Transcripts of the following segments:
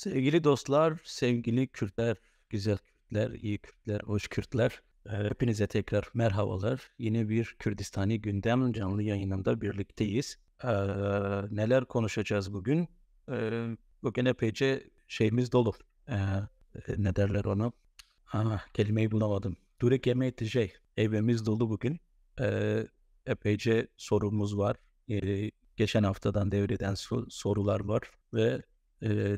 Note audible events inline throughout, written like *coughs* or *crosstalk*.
Sevgili dostlar, sevgili Kürtler, güzel Kürtler, iyi Kürtler, hoş Kürtler. Ee, hepinize tekrar merhabalar. Yine bir Kürdistani gündem canlı yayınında birlikteyiz. Ee, neler konuşacağız bugün? Ee, bugün epeyce şeyimiz dolu. ne derler ona? Ah, kelimeyi bulamadım. Durek yemeği şey. Evimiz dolu bugün. Ee, epeyce sorumuz var. geçen haftadan devreden sorular var ve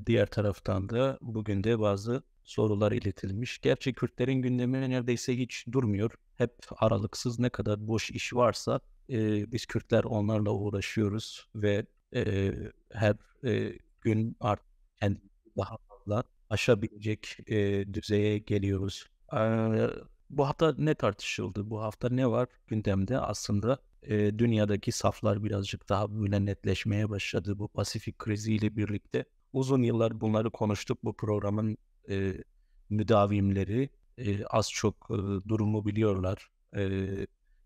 diğer taraftan da bugün de bazı sorular iletilmiş. Gerçi Kürtlerin gündemi neredeyse hiç durmuyor. Hep aralıksız ne kadar boş iş varsa e, biz Kürtler onlarla uğraşıyoruz ve e, her e, gün art yani daha fazla aşabilecek e, düzeye geliyoruz. E, bu hafta ne tartışıldı? Bu hafta ne var gündemde? Aslında e, dünyadaki saflar birazcık daha böyle netleşmeye başladı. Bu Pasifik kriziyle birlikte uzun yıllar bunları konuştuk. Bu programın e, müdavimleri e, az çok e, durumu biliyorlar. E,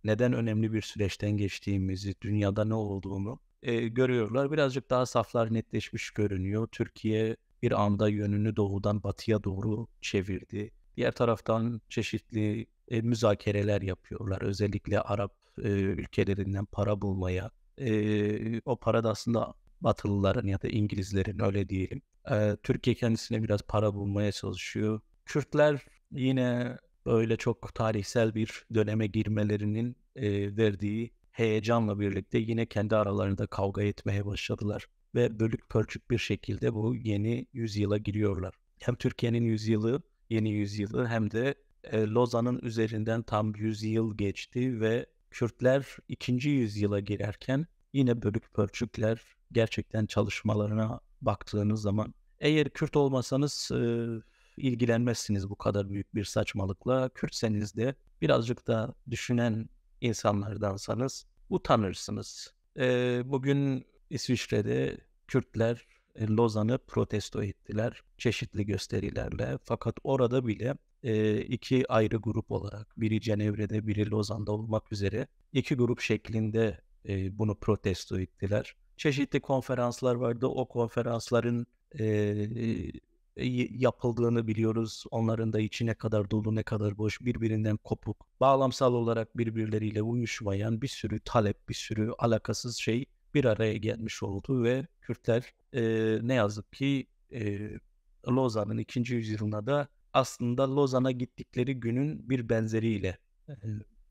neden önemli bir süreçten geçtiğimizi, dünyada ne olduğunu e, görüyorlar. Birazcık daha saflar netleşmiş görünüyor. Türkiye bir anda yönünü doğudan batıya doğru çevirdi. Diğer taraftan çeşitli e, müzakereler yapıyorlar. Özellikle Arap e, ülkelerinden para bulmaya. E, o para da aslında Batılıların ya da İngilizlerin öyle diyelim. Ee, Türkiye kendisine biraz para bulmaya çalışıyor. Kürtler yine böyle çok tarihsel bir döneme girmelerinin e, verdiği heyecanla birlikte yine kendi aralarında kavga etmeye başladılar ve bölük pörçük bir şekilde bu yeni yüzyıla giriyorlar. Hem Türkiye'nin yüzyılı, yeni yüzyılı hem de e, Lozan'ın üzerinden tam yüzyıl geçti ve Kürtler ikinci yüzyıla girerken yine bölük pörçükler gerçekten çalışmalarına baktığınız zaman eğer Kürt olmasanız e, ilgilenmezsiniz bu kadar büyük bir saçmalıkla. Kürtseniz de birazcık da düşünen insanlardansanız utanırsınız. E, bugün İsviçre'de Kürtler e, Lozan'ı protesto ettiler çeşitli gösterilerle. Fakat orada bile e, iki ayrı grup olarak biri Cenevre'de biri Lozan'da olmak üzere iki grup şeklinde e, bunu protesto ettiler çeşitli konferanslar vardı. O konferansların e, yapıldığını biliyoruz. Onların da içi ne kadar dolu ne kadar boş birbirinden kopuk. Bağlamsal olarak birbirleriyle uyuşmayan bir sürü talep bir sürü alakasız şey bir araya gelmiş oldu ve Kürtler e, ne yazık ki e, Lozan'ın ikinci yüzyılına da aslında Lozan'a gittikleri günün bir benzeriyle e,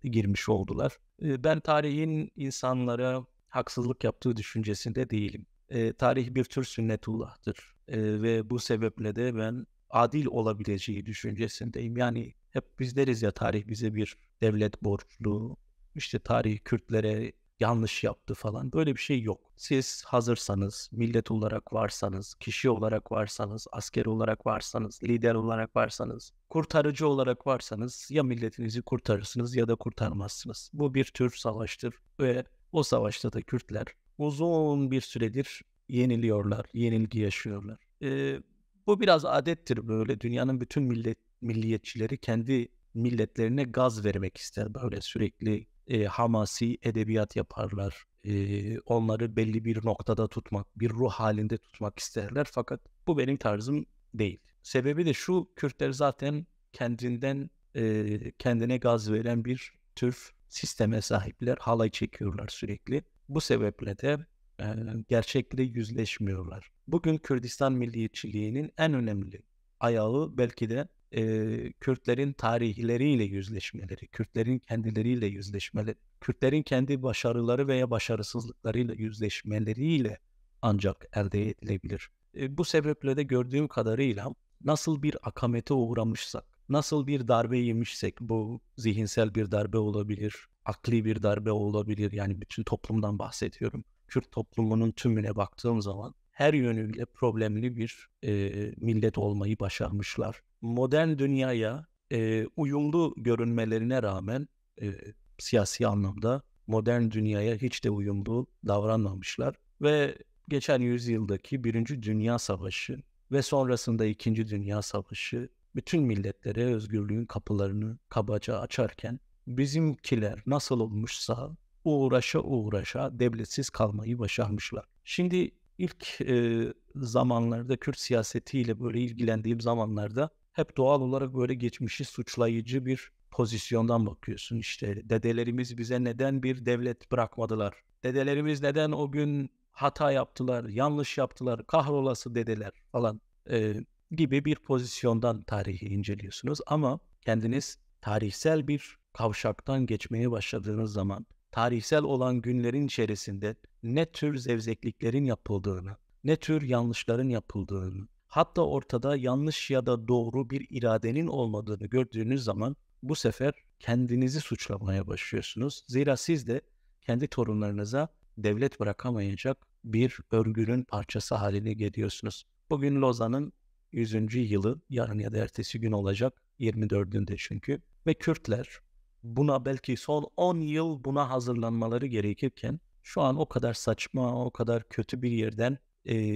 girmiş oldular. E, ben tarihin insanlara haksızlık yaptığı düşüncesinde değilim. E, tarih bir tür sünnetullah'tır e, ve bu sebeple de ben adil olabileceği düşüncesindeyim. Yani hep biz deriz ya tarih bize bir devlet borçlu, işte tarih Kürtlere yanlış yaptı falan. Böyle bir şey yok. Siz hazırsanız, millet olarak varsanız, kişi olarak varsanız, asker olarak varsanız, lider olarak varsanız, kurtarıcı olarak varsanız ya milletinizi kurtarırsınız ya da kurtarmazsınız. Bu bir tür savaştır ve o savaşta da Kürtler uzun bir süredir yeniliyorlar, yenilgi yaşıyorlar. E, bu biraz adettir böyle. Dünyanın bütün millet milliyetçileri kendi milletlerine gaz vermek ister böyle sürekli e, hamasi edebiyat yaparlar. E, onları belli bir noktada tutmak, bir ruh halinde tutmak isterler. Fakat bu benim tarzım değil. Sebebi de şu, Kürtler zaten kendinden e, kendine gaz veren bir tür sisteme sahipler halay çekiyorlar sürekli. Bu sebeple de e, gerçekle yüzleşmiyorlar. Bugün Kürdistan milliyetçiliğinin en önemli ayağı belki de e, Kürtlerin tarihleriyle yüzleşmeleri, Kürtlerin kendileriyle yüzleşmeleri, Kürtlerin kendi başarıları veya başarısızlıklarıyla yüzleşmeleriyle ancak elde edilebilir. E, bu sebeple de gördüğüm kadarıyla nasıl bir akamete uğramışsak, nasıl bir darbe yemişsek bu zihinsel bir darbe olabilir, akli bir darbe olabilir. Yani bütün toplumdan bahsediyorum. Kürt toplumunun tümüne baktığım zaman her yönüyle problemli bir e, millet olmayı başarmışlar. Modern dünyaya e, uyumlu görünmelerine rağmen e, siyasi anlamda modern dünyaya hiç de uyumlu davranmamışlar ve geçen yüzyıldaki Birinci Dünya Savaşı ve sonrasında İkinci Dünya Savaşı bütün milletlere özgürlüğün kapılarını kabaca açarken bizimkiler nasıl olmuşsa uğraşa uğraşa devletsiz kalmayı başarmışlar. Şimdi ilk e, zamanlarda Kürt siyasetiyle böyle ilgilendiğim zamanlarda hep doğal olarak böyle geçmişi suçlayıcı bir pozisyondan bakıyorsun. İşte dedelerimiz bize neden bir devlet bırakmadılar? Dedelerimiz neden o gün hata yaptılar, yanlış yaptılar, kahrolası dedeler falan. E, gibi bir pozisyondan tarihi inceliyorsunuz ama kendiniz tarihsel bir kavşaktan geçmeye başladığınız zaman tarihsel olan günlerin içerisinde ne tür zevzekliklerin yapıldığını, ne tür yanlışların yapıldığını, hatta ortada yanlış ya da doğru bir iradenin olmadığını gördüğünüz zaman bu sefer kendinizi suçlamaya başlıyorsunuz. Zira siz de kendi torunlarınıza devlet bırakamayacak bir örgünün parçası haline geliyorsunuz. Bugün Lozan'ın 100. yılı yarın ya da ertesi gün olacak 24'ünde çünkü ve Kürtler buna belki son 10 yıl buna hazırlanmaları gerekirken şu an o kadar saçma o kadar kötü bir yerden e,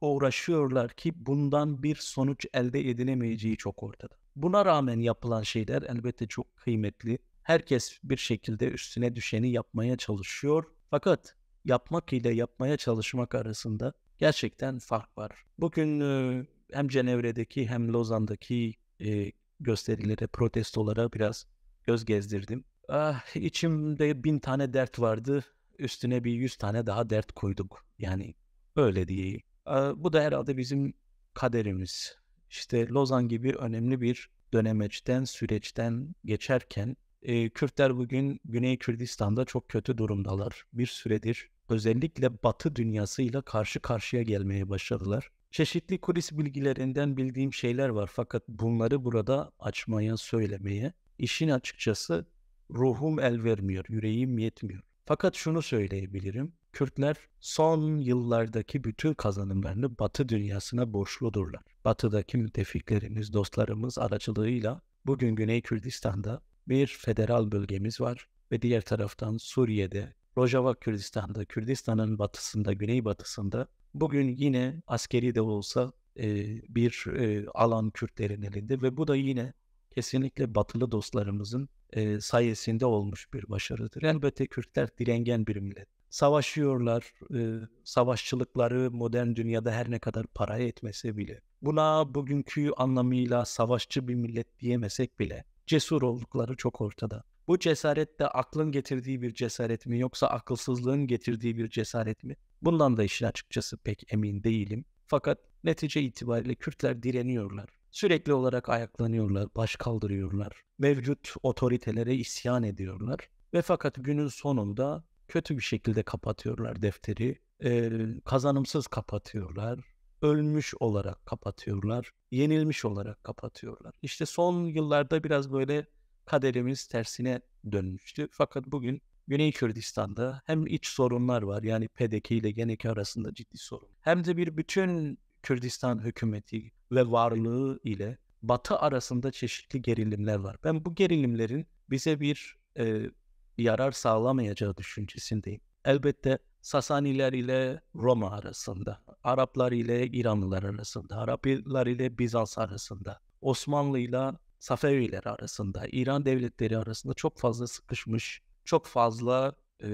uğraşıyorlar ki bundan bir sonuç elde edilemeyeceği çok ortada. Buna rağmen yapılan şeyler elbette çok kıymetli. Herkes bir şekilde üstüne düşeni yapmaya çalışıyor. Fakat yapmak ile yapmaya çalışmak arasında gerçekten fark var. Bugün hem Cenevre'deki hem Lozan'daki e, gösterilere, protestolara biraz göz gezdirdim. Ah, içimde bin tane dert vardı. Üstüne bir yüz tane daha dert koyduk. Yani öyle diyeyim. Ah, bu da herhalde bizim kaderimiz. İşte Lozan gibi önemli bir dönemeçten, süreçten geçerken e, Kürtler bugün Güney Kürdistan'da çok kötü durumdalar. Bir süredir özellikle Batı dünyasıyla karşı karşıya gelmeye başladılar. Çeşitli kulis bilgilerinden bildiğim şeyler var fakat bunları burada açmaya, söylemeye işin açıkçası ruhum el vermiyor, yüreğim yetmiyor. Fakat şunu söyleyebilirim. Kürtler son yıllardaki bütün kazanımlarını Batı dünyasına borçludurlar. Batı'daki müttefiklerimiz, dostlarımız aracılığıyla bugün Güney Kürdistan'da bir federal bölgemiz var ve diğer taraftan Suriye'de, Rojava Kürdistan'da, Kürdistan'ın batısında, güneybatısında bugün yine askeri de olsa e, bir e, alan Kürtlerin elinde ve bu da yine kesinlikle batılı dostlarımızın e, sayesinde olmuş bir başarıdır. Elbette Kürtler direngen bir millet. Savaşıyorlar, e, savaşçılıkları modern dünyada her ne kadar para etmese bile. Buna bugünkü anlamıyla savaşçı bir millet diyemesek bile cesur oldukları çok ortada. Bu cesaret de aklın getirdiği bir cesaret mi yoksa akılsızlığın getirdiği bir cesaret mi? Bundan da işin açıkçası pek emin değilim. Fakat netice itibariyle Kürtler direniyorlar. Sürekli olarak ayaklanıyorlar, baş kaldırıyorlar. Mevcut otoritelere isyan ediyorlar. Ve fakat günün sonunda kötü bir şekilde kapatıyorlar defteri. Ee, kazanımsız kapatıyorlar. Ölmüş olarak kapatıyorlar. Yenilmiş olarak kapatıyorlar. İşte son yıllarda biraz böyle kaderimiz tersine dönmüştü. Fakat bugün Güney Kürdistan'da hem iç sorunlar var yani PDK ile GNK arasında ciddi sorun. Hem de bir bütün Kürdistan hükümeti ve varlığı ile Batı arasında çeşitli gerilimler var. Ben bu gerilimlerin bize bir e, yarar sağlamayacağı düşüncesindeyim. Elbette Sasaniler ile Roma arasında, Araplar ile İranlılar arasında, Araplar ile Bizans arasında, Osmanlı ile Safeviler arasında, İran devletleri arasında çok fazla sıkışmış, çok fazla e,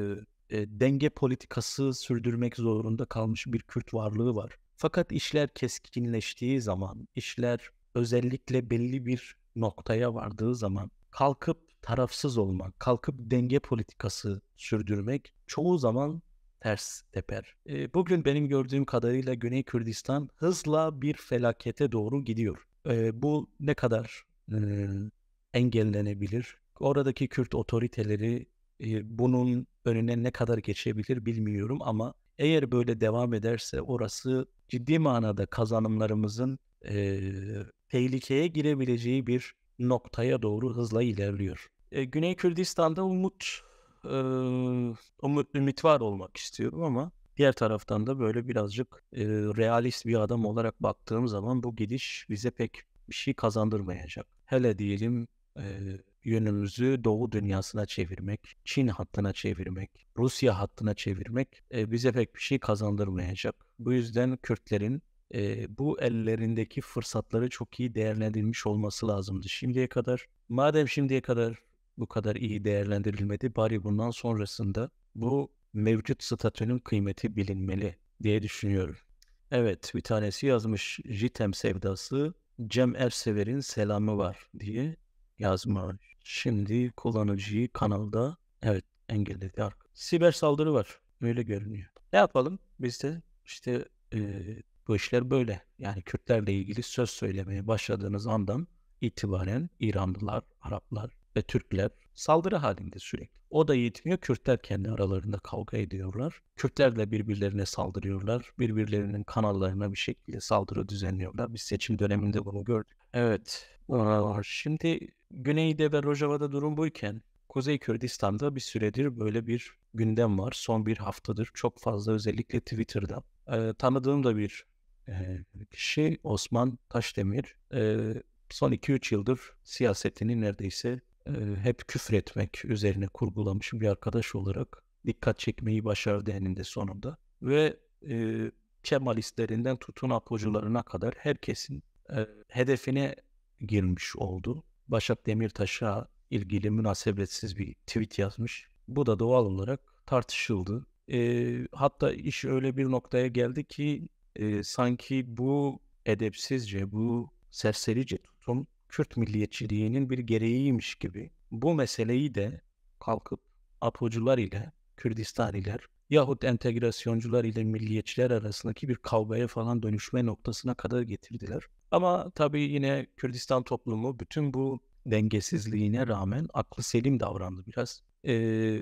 e, denge politikası sürdürmek zorunda kalmış bir Kürt varlığı var. Fakat işler keskinleştiği zaman, işler özellikle belli bir noktaya vardığı zaman kalkıp tarafsız olmak, kalkıp denge politikası sürdürmek çoğu zaman ters teper. E, bugün benim gördüğüm kadarıyla Güney Kürdistan hızla bir felakete doğru gidiyor. E, bu ne kadar engellenebilir. Oradaki Kürt otoriteleri bunun önüne ne kadar geçebilir bilmiyorum ama eğer böyle devam ederse orası ciddi manada kazanımlarımızın e, tehlikeye girebileceği bir noktaya doğru hızla ilerliyor. E, Güney Kürdistan'da umut e, umut ümit var olmak istiyorum ama diğer taraftan da böyle birazcık e, realist bir adam olarak baktığım zaman bu gidiş bize pek bir şey kazandırmayacak hele diyelim e, yönümüzü Doğu dünyasına çevirmek, Çin hattına çevirmek, Rusya hattına çevirmek e, bize pek bir şey kazandırmayacak. Bu yüzden Kürtlerin e, bu ellerindeki fırsatları çok iyi değerlendirilmiş olması lazımdı şimdiye kadar. Madem şimdiye kadar bu kadar iyi değerlendirilmedi, bari bundan sonrasında bu mevcut statünün kıymeti bilinmeli diye düşünüyorum. Evet, bir tanesi yazmış Jitem sevdası Cem Ersever'in selamı var diye yazmış. Şimdi kullanıcıyı kanalda evet engelledi. Siber saldırı var. Öyle görünüyor. Ne yapalım? Biz de işte e, bu işler böyle. Yani Kürtlerle ilgili söz söylemeye başladığınız andan itibaren İranlılar, Araplar, ve Türkler saldırı halinde sürekli. O da yetmiyor. Kürtler kendi aralarında kavga ediyorlar. Kürtler de birbirlerine saldırıyorlar. Birbirlerinin kanallarına bir şekilde saldırı düzenliyorlar. Biz seçim döneminde bunu gördük. Evet. Şimdi Güney'de ve Rojava'da durum buyken Kuzey Kürdistan'da bir süredir böyle bir gündem var. Son bir haftadır çok fazla özellikle Twitter'da. E, tanıdığım da bir e, kişi Osman Taşdemir. E, son 2-3 yıldır siyasetini neredeyse hep küfretmek üzerine kurgulamış bir arkadaş olarak dikkat çekmeyi başardı eninde sonunda. Ve e, Kemalistlerinden tutun apocularına kadar herkesin e, hedefine girmiş oldu. Başak Demirtaş'a ilgili münasebetsiz bir tweet yazmış. Bu da doğal olarak tartışıldı. E, hatta iş öyle bir noktaya geldi ki e, sanki bu edepsizce, bu serserice tutum Kürt milliyetçiliğinin bir gereğiymiş gibi bu meseleyi de kalkıp Apocular ile Kürdistaniler yahut entegrasyoncular ile milliyetçiler arasındaki bir kavgaya falan dönüşme noktasına kadar getirdiler. Ama tabii yine Kürdistan toplumu bütün bu dengesizliğine rağmen aklı selim davrandı biraz. Ee,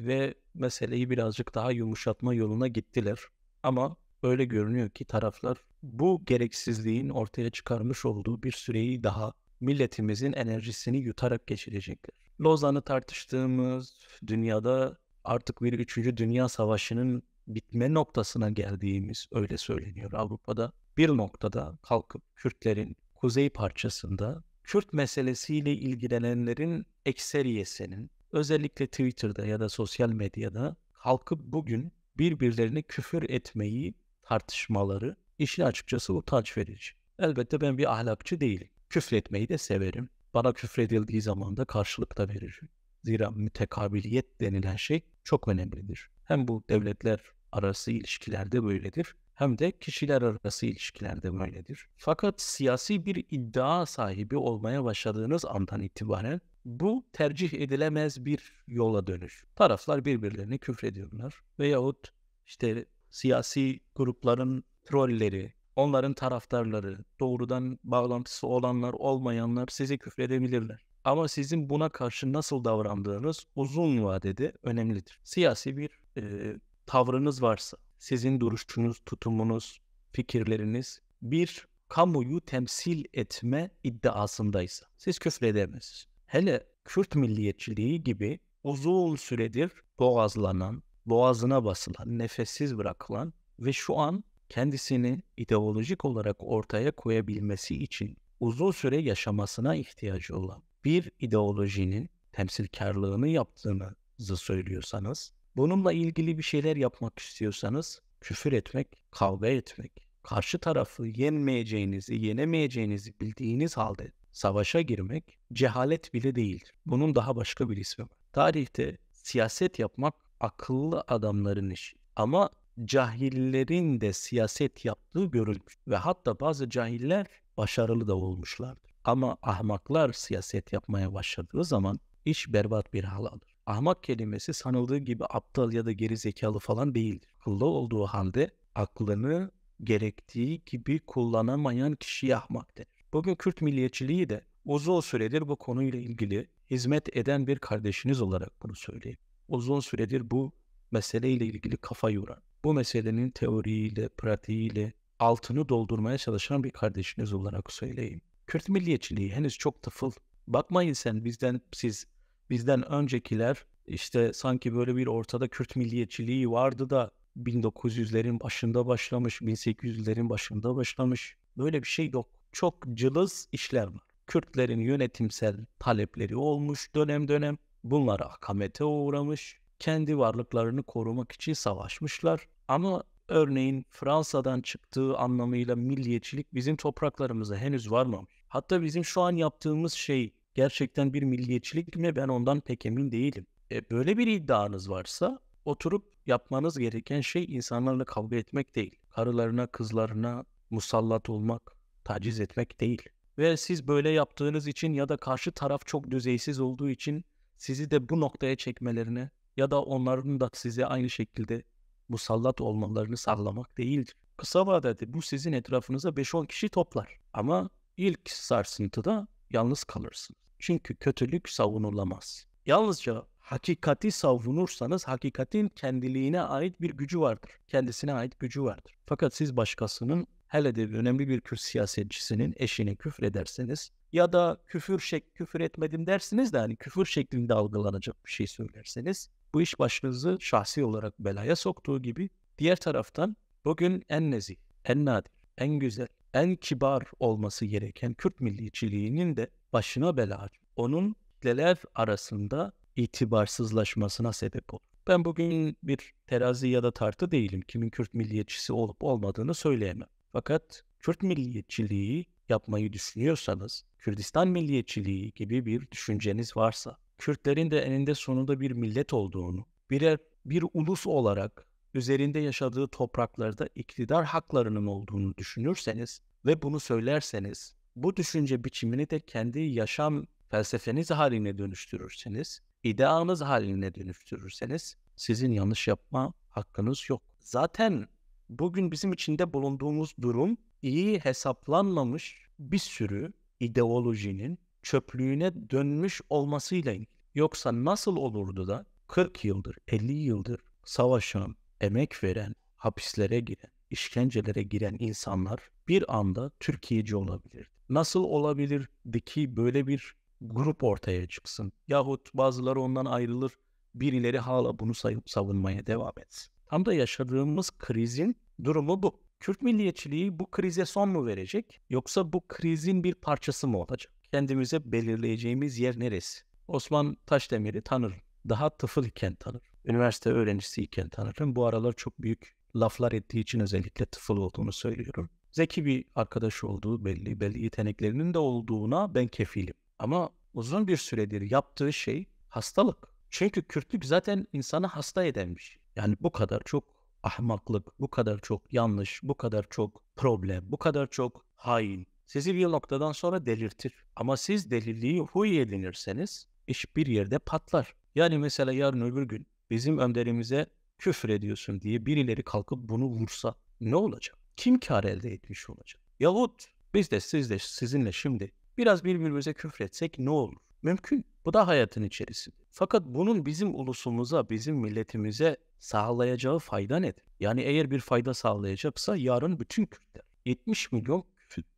ve meseleyi birazcık daha yumuşatma yoluna gittiler. Ama öyle görünüyor ki taraflar bu gereksizliğin ortaya çıkarmış olduğu bir süreyi daha milletimizin enerjisini yutarak geçirecekler. Lozan'ı tartıştığımız dünyada artık bir üçüncü Dünya Savaşı'nın bitme noktasına geldiğimiz öyle söyleniyor Avrupa'da. Bir noktada kalkıp Kürtlerin kuzey parçasında Kürt meselesiyle ilgilenenlerin ekseriyesinin özellikle Twitter'da ya da sosyal medyada kalkıp bugün birbirlerini küfür etmeyi tartışmaları işin açıkçası utanç verici. Elbette ben bir ahlakçı değilim. Küfretmeyi de severim. Bana küfredildiği zaman da karşılık da veririm. Zira mütekabiliyet denilen şey çok önemlidir. Hem bu devletler arası ilişkilerde böyledir hem de kişiler arası ilişkilerde böyledir. Fakat siyasi bir iddia sahibi olmaya başladığınız andan itibaren bu tercih edilemez bir yola dönüş. Taraflar birbirlerine küfrediyorlar veyahut işte siyasi grupların trolleri, Onların taraftarları, doğrudan bağlantısı olanlar, olmayanlar sizi küfredebilirler. Ama sizin buna karşı nasıl davrandığınız uzun vadede önemlidir. Siyasi bir e, tavrınız varsa, sizin duruşunuz, tutumunuz, fikirleriniz bir kamuyu temsil etme iddiasındaysa siz küfredemezsiniz. Hele Kürt milliyetçiliği gibi uzun süredir boğazlanan, boğazına basılan, nefessiz bırakılan ve şu an kendisini ideolojik olarak ortaya koyabilmesi için uzun süre yaşamasına ihtiyacı olan bir ideolojinin temsilkarlığını yaptığınızı söylüyorsanız, bununla ilgili bir şeyler yapmak istiyorsanız küfür etmek, kavga etmek, karşı tarafı yenmeyeceğinizi, yenemeyeceğinizi bildiğiniz halde savaşa girmek cehalet bile değildir. Bunun daha başka bir ismi var. Tarihte siyaset yapmak akıllı adamların işi. Ama cahillerin de siyaset yaptığı görülmüş ve hatta bazı cahiller başarılı da olmuşlardır. Ama ahmaklar siyaset yapmaya başladığı zaman iş berbat bir hal alır. Ahmak kelimesi sanıldığı gibi aptal ya da geri zekalı falan değildir. Akıllı olduğu halde aklını gerektiği gibi kullanamayan kişi ahmak denir. Bugün Kürt milliyetçiliği de uzun süredir bu konuyla ilgili hizmet eden bir kardeşiniz olarak bunu söyleyeyim. Uzun süredir bu meseleyle ilgili kafa yoran, bu meselenin teoriyle, pratiğiyle altını doldurmaya çalışan bir kardeşiniz olarak söyleyeyim. Kürt milliyetçiliği henüz çok tıfıl. Bakmayın sen bizden siz bizden öncekiler işte sanki böyle bir ortada Kürt milliyetçiliği vardı da 1900'lerin başında başlamış, 1800'lerin başında başlamış. Böyle bir şey yok. Çok cılız işler var. Kürtlerin yönetimsel talepleri olmuş dönem dönem. Bunlara akamete uğramış. Kendi varlıklarını korumak için savaşmışlar. Ama örneğin Fransa'dan çıktığı anlamıyla milliyetçilik bizim topraklarımıza henüz varmamış. Hatta bizim şu an yaptığımız şey gerçekten bir milliyetçilik mi ben ondan pek emin değilim. E, böyle bir iddianız varsa oturup yapmanız gereken şey insanlarla kavga etmek değil. Karılarına, kızlarına musallat olmak, taciz etmek değil. Ve siz böyle yaptığınız için ya da karşı taraf çok düzeysiz olduğu için sizi de bu noktaya çekmelerine ya da onların da size aynı şekilde musallat olmalarını sağlamak değildir. Kısa vadede bu sizin etrafınıza 5-10 kişi toplar ama ilk sarsıntıda yalnız kalırsınız. Çünkü kötülük savunulamaz. Yalnızca hakikati savunursanız hakikatin kendiliğine ait bir gücü vardır. Kendisine ait gücü vardır. Fakat siz başkasının hele de önemli bir Kürt siyasetçisinin eşine küfür ederseniz ya da küfür şek küfür etmedim dersiniz de hani küfür şeklinde algılanacak bir şey söylerseniz bu iş başınızı şahsi olarak belaya soktuğu gibi diğer taraftan bugün en nezih, en nadir, en güzel, en kibar olması gereken Kürt milliyetçiliğinin de başına bela Onun kitleler arasında itibarsızlaşmasına sebep olur. Ben bugün bir terazi ya da tartı değilim. Kimin Kürt milliyetçisi olup olmadığını söyleyemem. Fakat Kürt milliyetçiliği yapmayı düşünüyorsanız, Kürdistan milliyetçiliği gibi bir düşünceniz varsa, Kürtlerin de eninde sonunda bir millet olduğunu, birer bir ulus olarak üzerinde yaşadığı topraklarda iktidar haklarının olduğunu düşünürseniz ve bunu söylerseniz, bu düşünce biçimini de kendi yaşam felsefeniz haline dönüştürürseniz, ideanız haline dönüştürürseniz sizin yanlış yapma hakkınız yok. Zaten bugün bizim içinde bulunduğumuz durum iyi hesaplanmamış bir sürü ideolojinin çöplüğüne dönmüş olmasıyla ilgili. Yoksa nasıl olurdu da 40 yıldır, 50 yıldır savaşan, emek veren, hapislere giren, işkencelere giren insanlar bir anda Türkiye'ci olabilirdi. Nasıl olabilirdi ki böyle bir grup ortaya çıksın? Yahut bazıları ondan ayrılır, birileri hala bunu savunmaya devam etsin. Tam da yaşadığımız krizin durumu bu. Kürt milliyetçiliği bu krize son mu verecek yoksa bu krizin bir parçası mı olacak? kendimize belirleyeceğimiz yer neresi? Osman Taşdemir'i tanırım. Daha tıfıl iken tanırım. Üniversite öğrencisi iken tanırım. Bu aralar çok büyük laflar ettiği için özellikle tıfıl olduğunu söylüyorum. Zeki bir arkadaş olduğu belli, belli yeteneklerinin de olduğuna ben kefilim. Ama uzun bir süredir yaptığı şey hastalık. Çünkü Kürtlük zaten insanı hasta eden bir şey. Yani bu kadar çok ahmaklık, bu kadar çok yanlış, bu kadar çok problem, bu kadar çok hain, sizi bir noktadan sonra delirtir. Ama siz deliliği huy edinirseniz iş bir yerde patlar. Yani mesela yarın öbür gün bizim önderimize küfür ediyorsun diye birileri kalkıp bunu vursa ne olacak? Kim kar elde etmiş olacak? Yahut biz de siz de sizinle şimdi biraz birbirimize küfür etsek ne olur? Mümkün. Bu da hayatın içerisinde. Fakat bunun bizim ulusumuza, bizim milletimize sağlayacağı fayda nedir? Yani eğer bir fayda sağlayacaksa yarın bütün Kürtler, 70 milyon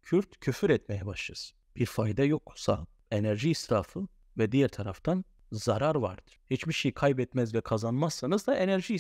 Kürt küfür etmeye başlasın. Bir fayda yoksa enerji israfı ve diğer taraftan zarar vardır. Hiçbir şey kaybetmez ve kazanmazsanız da enerji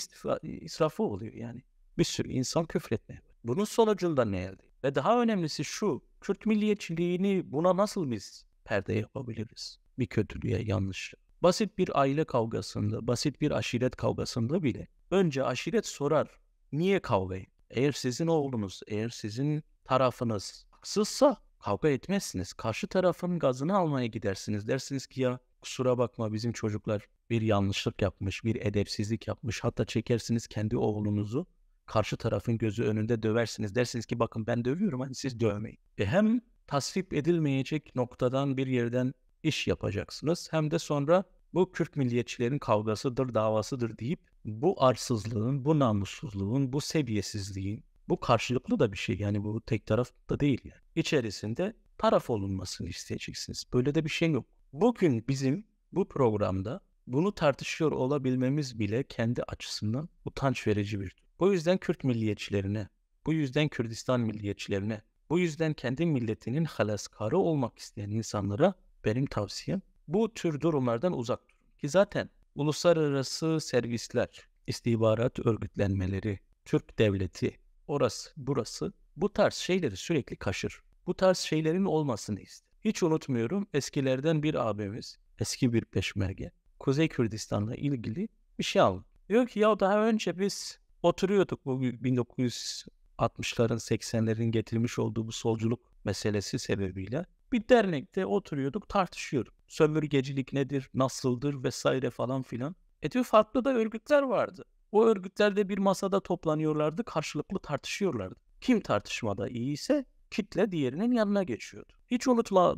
israfı oluyor yani. Bir sürü insan küfür etmeye. Bunun sonucunda ne elde? Ve daha önemlisi şu, Kürt milliyetçiliğini buna nasıl biz perde yapabiliriz? Bir kötülüğe, yanlış. Basit bir aile kavgasında, basit bir aşiret kavgasında bile önce aşiret sorar. Niye kavga Eğer sizin oğlunuz, eğer sizin tarafınız haksızsa kavga etmezsiniz. Karşı tarafın gazını almaya gidersiniz. Dersiniz ki ya kusura bakma bizim çocuklar bir yanlışlık yapmış, bir edepsizlik yapmış. Hatta çekersiniz kendi oğlunuzu karşı tarafın gözü önünde döversiniz. Dersiniz ki bakın ben dövüyorum hani siz dövmeyin. E hem tasvip edilmeyecek noktadan bir yerden iş yapacaksınız hem de sonra bu Kürt milliyetçilerin kavgasıdır, davasıdır deyip bu arsızlığın, bu namussuzluğun, bu seviyesizliğin, bu karşılıklı da bir şey yani bu tek taraflı da değil yani. İçerisinde taraf olunmasını isteyeceksiniz. Böyle de bir şey yok. Bugün bizim bu programda bunu tartışıyor olabilmemiz bile kendi açısından utanç verici bir. Bu yüzden Kürt milliyetçilerine, bu yüzden Kürdistan milliyetçilerine, bu yüzden kendi milletinin halaskarı olmak isteyen insanlara benim tavsiyem bu tür durumlardan uzak durun. Ki zaten uluslararası servisler, istihbarat örgütlenmeleri, Türk devleti orası, burası bu tarz şeyleri sürekli kaşır. Bu tarz şeylerin olmasını ister. Hiç unutmuyorum eskilerden bir abimiz, eski bir peşmerge, Kuzey Kürdistan'la ilgili bir şey aldı. Diyor ki ya daha önce biz oturuyorduk bu 1960'ların 80'lerin getirmiş olduğu bu solculuk meselesi sebebiyle. Bir dernekte oturuyorduk tartışıyorduk. Sömürgecilik nedir, nasıldır vesaire falan filan. E diyor farklı da örgütler vardı. O örgütlerde bir masada toplanıyorlardı, karşılıklı tartışıyorlardı. Kim tartışmada iyiyse kitle diğerinin yanına geçiyordu. Hiç unutma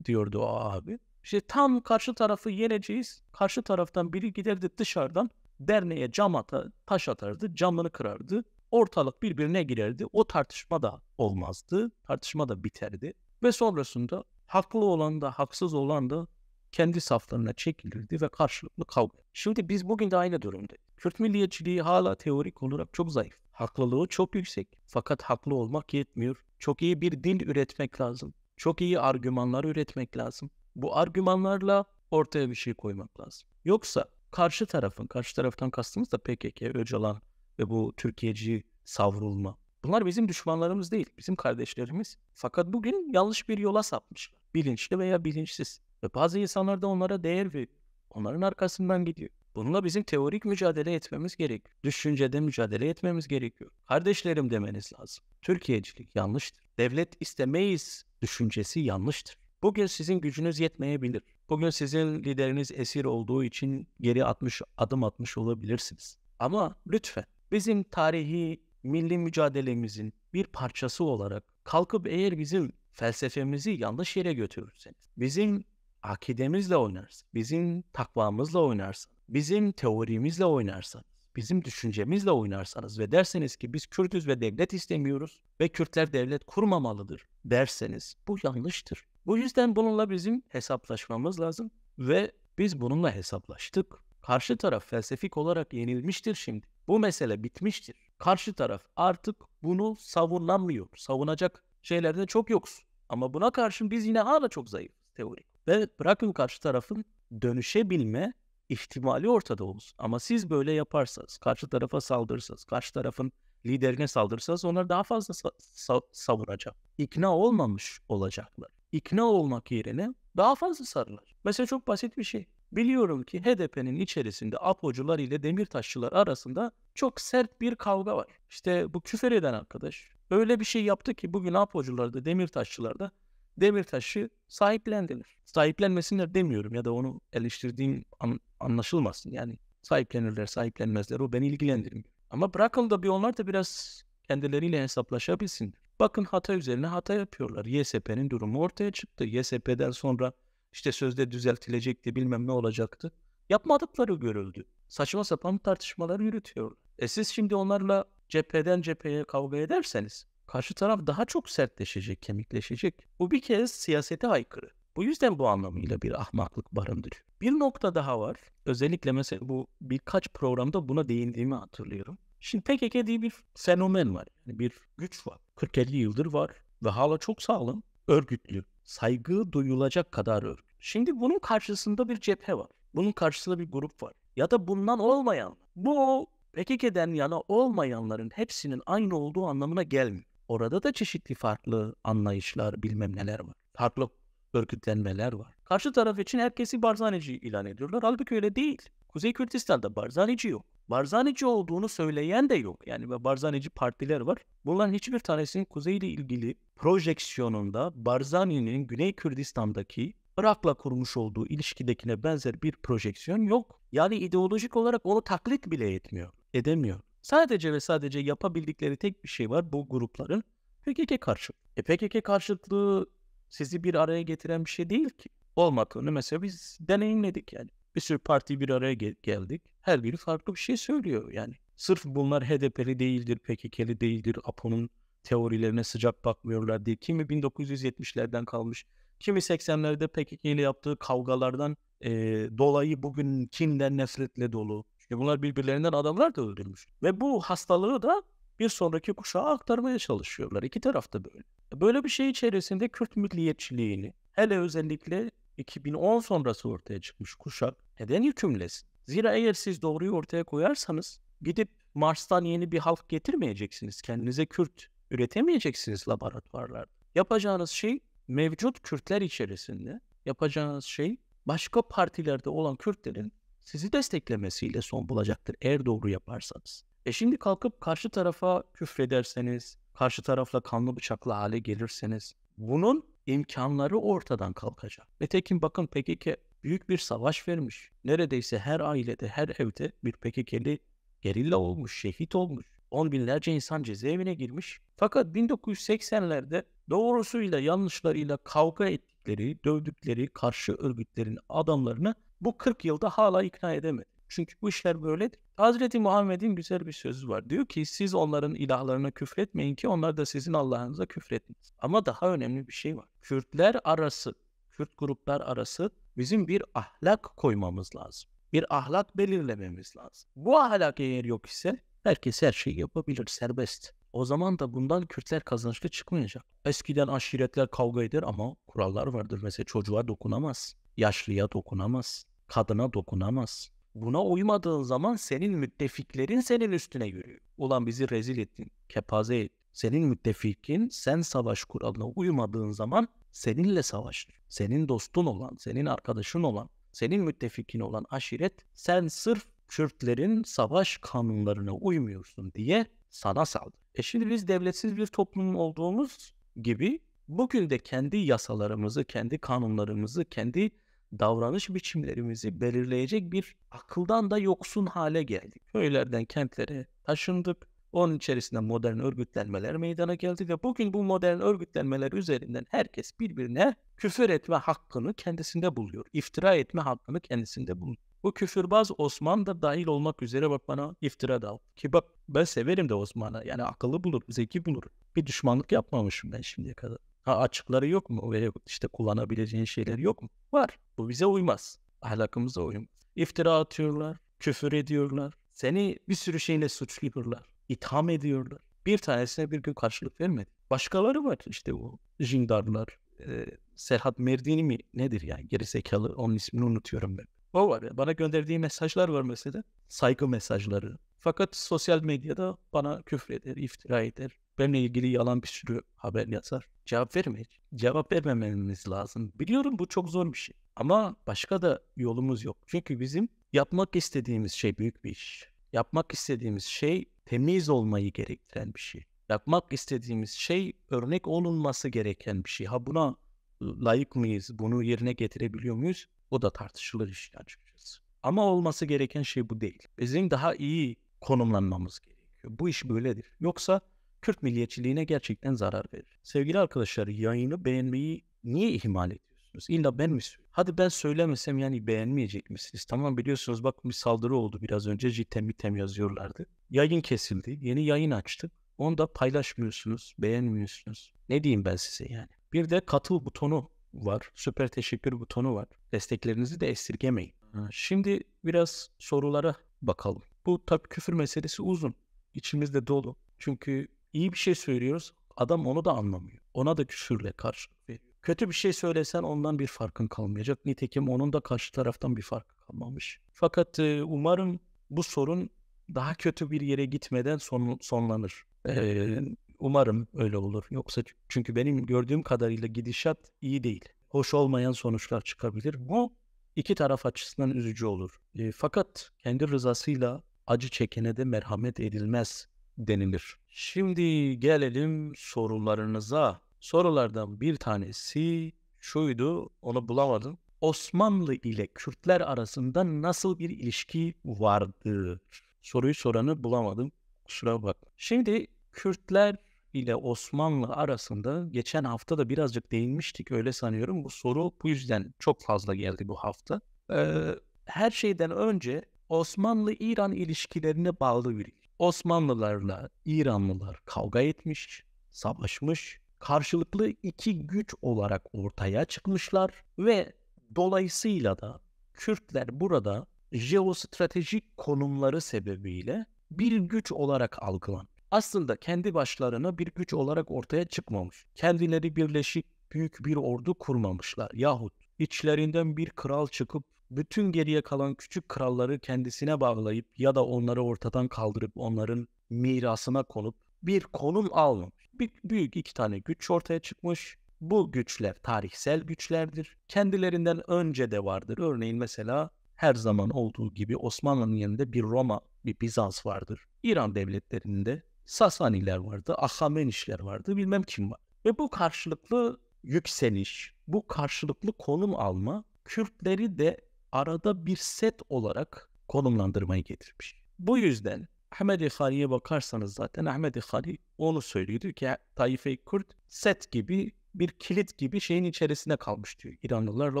diyordu o abi. İşte tam karşı tarafı yeneceğiz. Karşı taraftan biri giderdi dışarıdan derneğe cam ata, taş atardı, camını kırardı. Ortalık birbirine girerdi. O tartışma da olmazdı. Tartışma da biterdi. Ve sonrasında haklı olan da haksız olan da kendi saflarına çekilirdi ve karşılıklı kavga. Şimdi biz bugün de aynı durumdayız. Kürt milliyetçiliği hala teorik olarak çok zayıf. Haklılığı çok yüksek. Fakat haklı olmak yetmiyor. Çok iyi bir dil üretmek lazım. Çok iyi argümanlar üretmek lazım. Bu argümanlarla ortaya bir şey koymak lazım. Yoksa karşı tarafın, karşı taraftan kastımız da PKK, Öcalan ve bu Türkiyeci savrulma. Bunlar bizim düşmanlarımız değil, bizim kardeşlerimiz. Fakat bugün yanlış bir yola sapmışlar. Bilinçli veya bilinçsiz. Ve bazı insanlar da onlara değer veriyor. Onların arkasından gidiyor. Bununla bizim teorik mücadele etmemiz gerek, Düşüncede mücadele etmemiz gerekiyor. Kardeşlerim demeniz lazım. Türkiyecilik yanlıştır. Devlet istemeyiz düşüncesi yanlıştır. Bugün sizin gücünüz yetmeyebilir. Bugün sizin lideriniz esir olduğu için geri atmış, adım atmış olabilirsiniz. Ama lütfen bizim tarihi milli mücadelemizin bir parçası olarak kalkıp eğer bizim felsefemizi yanlış yere götürürseniz, bizim akidemizle oynarsanız, bizim takvamızla oynarsanız, bizim teorimizle oynarsanız, bizim düşüncemizle oynarsanız ve derseniz ki biz Kürtüz ve devlet istemiyoruz ve Kürtler devlet kurmamalıdır derseniz bu yanlıştır. Bu yüzden bununla bizim hesaplaşmamız lazım ve biz bununla hesaplaştık. Karşı taraf felsefik olarak yenilmiştir şimdi. Bu mesele bitmiştir. Karşı taraf artık bunu savunamıyor. Savunacak şeylerde çok yoksun. Ama buna karşın biz yine hala çok zayıf teorik. Ve bırakın karşı tarafın dönüşebilme ihtimali ortada olsun. Ama siz böyle yaparsanız, karşı tarafa saldırırsanız, karşı tarafın liderine saldırırsanız onlar daha fazla sa- sa- savunacak. İkna olmamış olacaklar. İkna olmak yerine daha fazla sarılır. Mesela çok basit bir şey. Biliyorum ki HDP'nin içerisinde apocular ile demirtaşçılar arasında çok sert bir kavga var. İşte bu küfür eden arkadaş öyle bir şey yaptı ki bugün apocular da demirtaşçılar da Demirtaş'ı sahiplendiler. Sahiplenmesinler demiyorum ya da onu eleştirdiğim an, anlaşılmasın. Yani sahiplenirler, sahiplenmezler o beni ilgilendirmiyor. Ama bırakın da bir onlar da biraz kendileriyle hesaplaşabilsin. Bakın hata üzerine hata yapıyorlar. YSP'nin durumu ortaya çıktı. YSP'den sonra işte sözde düzeltilecekti bilmem ne olacaktı. Yapmadıkları görüldü. Saçma sapan tartışmalar yürütüyorlar. E siz şimdi onlarla cepheden cepheye kavga ederseniz Karşı taraf daha çok sertleşecek, kemikleşecek. Bu bir kez siyasete aykırı. Bu yüzden bu anlamıyla bir ahmaklık barındırıyor. Bir nokta daha var. Özellikle mesela bu birkaç programda buna değindiğimi hatırlıyorum. Şimdi PKK diye bir fenomen var. Yani bir güç var. 40-50 yıldır var ve hala çok sağlam, örgütlü, saygı duyulacak kadar örgüt. Şimdi bunun karşısında bir cephe var. Bunun karşısında bir grup var. Ya da bundan olmayan, bu PKK'den yana olmayanların hepsinin aynı olduğu anlamına gelmiyor. Orada da çeşitli farklı anlayışlar, bilmem neler var. Farklı örgütlenmeler var. Karşı taraf için herkesi Barzanici ilan ediyorlar. Halbuki öyle değil. Kuzey Kürtistan'da Barzanici yok. Barzanici olduğunu söyleyen de yok. Yani Barzanici partiler var. Bunların hiçbir tanesinin Kuzey ile ilgili projeksiyonunda Barzani'nin Güney Kürdistan'daki Irak'la kurmuş olduğu ilişkidekine benzer bir projeksiyon yok. Yani ideolojik olarak onu taklit bile etmiyor, edemiyor. Sadece ve sadece yapabildikleri tek bir şey var bu grupların PKK karşıtlığı. E PKK karşıtlığı sizi bir araya getiren bir şey değil ki. olmak Olmadığını mesela biz deneyimledik yani. Bir sürü parti bir araya gel- geldik. Her biri farklı bir şey söylüyor yani. Sırf bunlar HDP'li değildir, PKK'li değildir, APO'nun teorilerine sıcak bakmıyorlar diye. Kimi 1970'lerden kalmış, kimi 80'lerde PKK ile yaptığı kavgalardan e, dolayı bugün kinden nefretle dolu. Çünkü bunlar birbirlerinden adamlar da öldürmüş. Ve bu hastalığı da bir sonraki kuşağa aktarmaya çalışıyorlar. İki tarafta böyle. Böyle bir şey içerisinde Kürt milliyetçiliğini hele özellikle 2010 sonrası ortaya çıkmış kuşak neden yükümlesin? Zira eğer siz doğruyu ortaya koyarsanız gidip Mars'tan yeni bir halk getirmeyeceksiniz. Kendinize Kürt üretemeyeceksiniz laboratuvarlarda. Yapacağınız şey mevcut Kürtler içerisinde yapacağınız şey başka partilerde olan Kürtlerin sizi desteklemesiyle son bulacaktır eğer doğru yaparsanız. E şimdi kalkıp karşı tarafa küfrederseniz, karşı tarafla kanlı bıçaklı hale gelirseniz bunun imkanları ortadan kalkacak. Nitekim bakın PKK büyük bir savaş vermiş. Neredeyse her ailede, her evde bir PKK'li gerilla olmuş, şehit olmuş. On binlerce insan cezaevine girmiş. Fakat 1980'lerde doğrusuyla yanlışlarıyla kavga ettikleri, dövdükleri karşı örgütlerin adamlarını bu 40 yılda hala ikna edemedi. Çünkü bu işler böyledir. Hazreti Muhammed'in güzel bir sözü var. Diyor ki siz onların ilahlarına küfretmeyin ki onlar da sizin Allah'ınıza küfretmez. Ama daha önemli bir şey var. Kürtler arası, Kürt gruplar arası bizim bir ahlak koymamız lazım. Bir ahlak belirlememiz lazım. Bu ahlak eğer yok ise herkes her şeyi yapabilir, serbest. O zaman da bundan Kürtler kazançlı çıkmayacak. Eskiden aşiretler kavga eder ama kurallar vardır. Mesela çocuğa dokunamaz, yaşlıya dokunamaz, kadına dokunamaz. Buna uymadığın zaman senin müttefiklerin senin üstüne yürüyor. Ulan bizi rezil ettin, kepaze ettin. Senin müttefikin sen savaş kuralına uymadığın zaman seninle savaşır. Senin dostun olan, senin arkadaşın olan, senin müttefikin olan aşiret sen sırf Kürtlerin savaş kanunlarına uymuyorsun diye sana saldı. E şimdi biz devletsiz bir toplum olduğumuz gibi bugün de kendi yasalarımızı, kendi kanunlarımızı, kendi davranış biçimlerimizi belirleyecek bir akıldan da yoksun hale geldik. Köylerden kentlere taşındık. Onun içerisinde modern örgütlenmeler meydana geldi ve bugün bu modern örgütlenmeler üzerinden herkes birbirine küfür etme hakkını kendisinde buluyor. İftira etme hakkını kendisinde buluyor. Bu küfürbaz Osman da dahil olmak üzere bak bana iftira da Ki bak ben severim de Osman'a Yani akıllı bulur, zeki bulur. Bir düşmanlık yapmamışım ben şimdiye kadar. Ha açıkları yok mu? Ve işte kullanabileceğin şeyler yok mu? Var. Bu bize uymaz. Ahlakımıza uymaz. İftira atıyorlar, küfür ediyorlar. Seni bir sürü şeyle suçluyorlar. İtham ediyorlar. Bir tanesine bir gün karşılık vermedi. Başkaları var işte o jindarlar. E, Serhat Merdini mi nedir yani geri gerizekalı onun ismini unutuyorum ben. O var. ya bana gönderdiği mesajlar var mesela. Saygı mesajları. Fakat sosyal medyada bana küfreder iftira eder. Benimle ilgili yalan bir sürü haber yazar. Cevap vermeyin. Cevap vermememiz lazım. Biliyorum bu çok zor bir şey. Ama başka da yolumuz yok. Çünkü bizim yapmak istediğimiz şey büyük bir iş. Yapmak istediğimiz şey temiz olmayı gerektiren bir şey. Yapmak istediğimiz şey örnek olunması gereken bir şey. Ha buna layık mıyız? Bunu yerine getirebiliyor muyuz? O da tartışılır işin açıkçası. Ama olması gereken şey bu değil. Bizim daha iyi konumlanmamız gerekiyor. Bu iş böyledir. Yoksa Kürt milliyetçiliğine gerçekten zarar verir. Sevgili arkadaşlar yayını beğenmeyi niye ihmal ediyorsunuz? İlla ben mi söylüyorum? Hadi ben söylemesem yani beğenmeyecek misiniz? Tamam biliyorsunuz bak bir saldırı oldu biraz önce cidden mitem yazıyorlardı. Yayın kesildi. Yeni yayın açtık. Onu da paylaşmıyorsunuz, beğenmiyorsunuz. Ne diyeyim ben size yani? Bir de katıl butonu var. Süper teşekkür butonu var. Desteklerinizi de esirgemeyin. Şimdi biraz sorulara bakalım. Bu tabi küfür meselesi uzun. İçimizde dolu. Çünkü iyi bir şey söylüyoruz. Adam onu da anlamıyor. Ona da küfürle karşı veriyor. Kötü bir şey söylesen ondan bir farkın kalmayacak. Nitekim onun da karşı taraftan bir farkı kalmamış. Fakat e, umarım bu sorun daha kötü bir yere gitmeden son, sonlanır. Ee, Umarım öyle olur. Yoksa çünkü benim gördüğüm kadarıyla gidişat iyi değil. Hoş olmayan sonuçlar çıkabilir. Bu iki taraf açısından üzücü olur. E, fakat kendi rızasıyla acı çekene de merhamet edilmez denilir. Şimdi gelelim sorularınıza. Sorulardan bir tanesi şuydu, onu bulamadım. Osmanlı ile Kürtler arasında nasıl bir ilişki vardı? Soruyu soranı bulamadım. Kusura bak. Şimdi Kürtler ile Osmanlı arasında geçen hafta da birazcık değinmiştik öyle sanıyorum. Bu soru bu yüzden çok fazla geldi bu hafta. Ee, her şeyden önce Osmanlı-İran ilişkilerine bağlı bir Osmanlılarla İranlılar kavga etmiş, savaşmış, karşılıklı iki güç olarak ortaya çıkmışlar ve dolayısıyla da Kürtler burada jeostratejik konumları sebebiyle bir güç olarak algılan aslında kendi başlarına bir güç olarak ortaya çıkmamış. Kendileri birleşik büyük bir ordu kurmamışlar yahut içlerinden bir kral çıkıp bütün geriye kalan küçük kralları kendisine bağlayıp ya da onları ortadan kaldırıp onların mirasına konup bir konum almamış. Bir, büyük iki tane güç ortaya çıkmış. Bu güçler tarihsel güçlerdir. Kendilerinden önce de vardır. Örneğin mesela her zaman olduğu gibi Osmanlı'nın yanında bir Roma, bir Bizans vardır. İran devletlerinde Sasaniler vardı, Ahamenişler vardı, bilmem kim var. Ve bu karşılıklı yükseliş, bu karşılıklı konum alma Kürtleri de arada bir set olarak konumlandırmayı getirmiş. Bu yüzden Ahmedi Hari'ye bakarsanız zaten Ahmedi Hari onu söylüyor. Diyor ki Taife-i Kürt set gibi bir kilit gibi şeyin içerisine kalmış diyor İranlılarla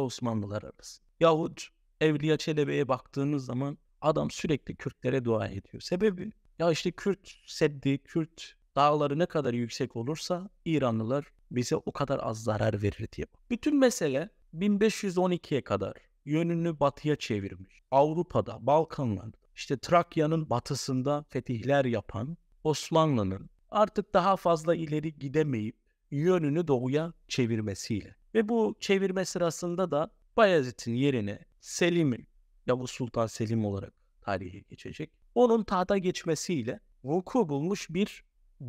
Osmanlılar arasında. Yahut Evliya Çelebi'ye baktığınız zaman adam sürekli Kürtlere dua ediyor. Sebebi ya işte Kürt Seddi, Kürt dağları ne kadar yüksek olursa İranlılar bize o kadar az zarar verir diye. Bütün mesele 1512'ye kadar yönünü batıya çevirmiş. Avrupa'da, Balkanlarda, işte Trakya'nın batısında fetihler yapan Osmanlı'nın artık daha fazla ileri gidemeyip yönünü doğuya çevirmesiyle. Ve bu çevirme sırasında da Bayezid'in yerine Selim, Yavuz Sultan Selim olarak tarihe geçecek. Onun tahta geçmesiyle vuku bulmuş bir